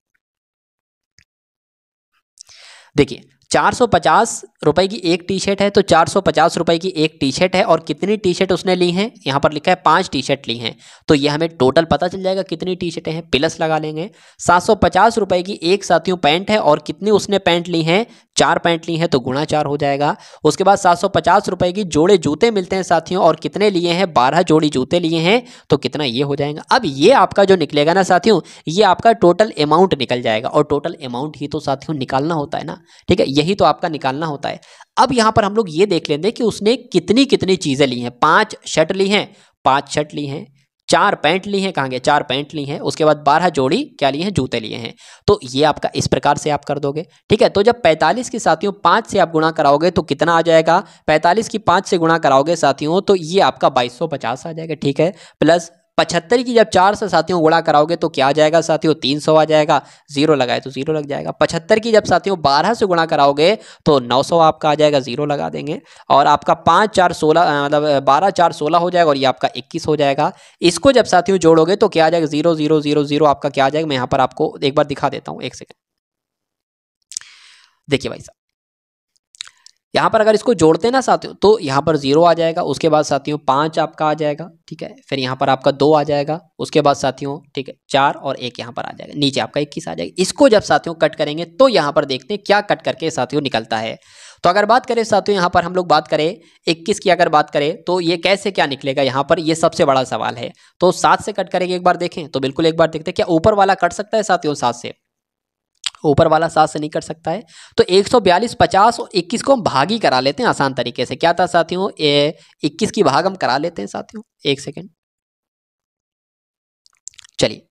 देखिए चार सौ पचास की एक टी शर्ट है तो चार सौ पचास की एक टी शर्ट है और कितनी टी शर्ट उसने ली हैं यहाँ पर लिखा है पांच टी शर्ट ली हैं तो ये हमें टोटल पता चल जाएगा कितनी टी शर्टें हैं प्लस लगा लेंगे सात सौ पचास की एक साथियों पैंट है और कितनी उसने पैंट ली हैं चार पैंट ली हैं तो गुणा चार हो जाएगा उसके बाद सात सौ पचास की जोड़े जूते मिलते हैं साथियों और कितने लिए हैं बारह जोड़ी जूते लिए हैं तो कितना ये हो जाएगा अब ये आपका जो निकलेगा ना साथियों ये आपका टोटल अमाउंट निकल जाएगा और टोटल अमाउंट ही तो साथियों निकालना होता है ना ठीक है यही तो आपका निकालना होता है अब यहाँ पर हम लोग ये देख लेंगे कि उसने कितनी कितनी चीज़ें ली हैं पाँच शर्ट ली हैं पाँच शर्ट ली हैं चार पैंट ली हैं कहाँ गए चार पैंट ली हैं उसके बाद बारह जोड़ी क्या लिए हैं जूते लिए हैं तो ये आपका इस प्रकार से आप कर दोगे ठीक है तो जब पैंतालीस की साथियों पाँच से आप गुणा कराओगे तो कितना आ जाएगा पैंतालीस की पाँच से गुणा कराओगे साथियों तो ये आपका बाईस आ जाएगा ठीक है प्लस पचहत्तर की जब चार से साथियों गुड़ा कराओगे तो क्या आ जाएगा साथियों तीन सौ आ जाएगा जीरो लगाए तो जीरो लग जाएगा पचहत्तर की जब साथियों बारह से गुणा कराओगे तो नौ सौ आपका आ जाएगा जीरो लगा देंगे और आपका पाँच चार सोलह मतलब बारह चार सोलह हो जाएगा और ये आपका इक्कीस हो जाएगा इसको जब साथियों जोड़ोगे तो क्या आ जाएगा जीरो जीरो जीरो जीरो आपका क्या आ जाएगा मैं यहाँ पर आपको एक बार दिखा देता हूँ एक सेकेंड देखिए भाई साहब यहाँ पर अगर इसको जोड़ते हैं ना साथियों तो यहाँ पर जीरो आ जाएगा उसके बाद साथियों पाँच आपका आ जाएगा ठीक है फिर यहाँ पर आपका दो आ जाएगा उसके बाद साथियों ठीक है चार और एक यहाँ पर आ जाएगा नीचे आपका इक्कीस आ जाएगा इसको जब साथियों कट करेंगे तो यहाँ पर देखते हैं क्या कट करके साथियों निकलता है तो अगर बात करें साथियों यहाँ पर हम लोग बात करें इक्कीस की अगर बात करें तो ये कैसे क्या निकलेगा यहाँ पर ये सबसे बड़ा सवाल है तो सात से कट करेंगे एक बार देखें तो बिल्कुल एक बार देखते हैं क्या ऊपर वाला कट सकता है साथियों सात से ऊपर वाला सात से नहीं कट सकता है तो एक सौ बयालीस पचास और इक्कीस को हम भागी करा लेते हैं आसान तरीके से क्या था साथियों इक्कीस की भाग हम करा लेते हैं साथियों एक सेकेंड चलिए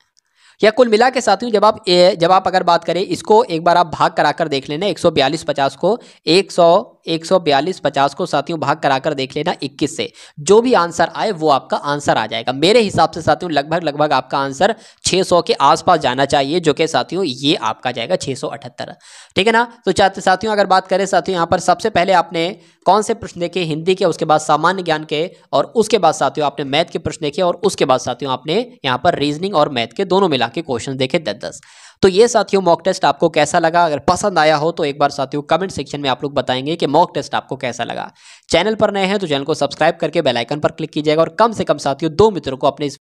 या कुल मिला के साथियों जब आप जब आप अगर बात करें इसको एक बार आप भाग करा कर देख लेना एक सौ बयालीस पचास को एक सौ एक सौ बयालीस पचास को साथियों भाग कराकर देख लेना इक्कीस से जो भी आंसर आए वो आपका आंसर आ जाएगा मेरे हिसाब से साथियों लगभग लगभग आपका आंसर 600 के आसपास जाना चाहिए जो कि साथियों ये आपका जाएगा 678 ठीक है ना तो चाहते साथियों अगर बात करें साथियों यहाँ पर सबसे पहले आपने कौन से प्रश्न देखे हिंदी के उसके बाद सामान्य ज्ञान के और उसके बाद साथियों आपने मैथ के प्रश्न देखे और उसके बाद साथियों आपने यहाँ पर रीजनिंग और मैथ के दोनों मिला के क्वेश्चन देखे दस दस तो ये साथियों मॉक टेस्ट आपको कैसा लगा अगर पसंद आया हो तो एक बार साथियों कमेंट सेक्शन में आप लोग बताएंगे कि मॉक टेस्ट आपको कैसा लगा चैनल पर नए हैं तो चैनल को सब्सक्राइब करके बेलाइकन पर क्लिक कीजिएगा और कम से कम साथियों दो मित्रों को अपने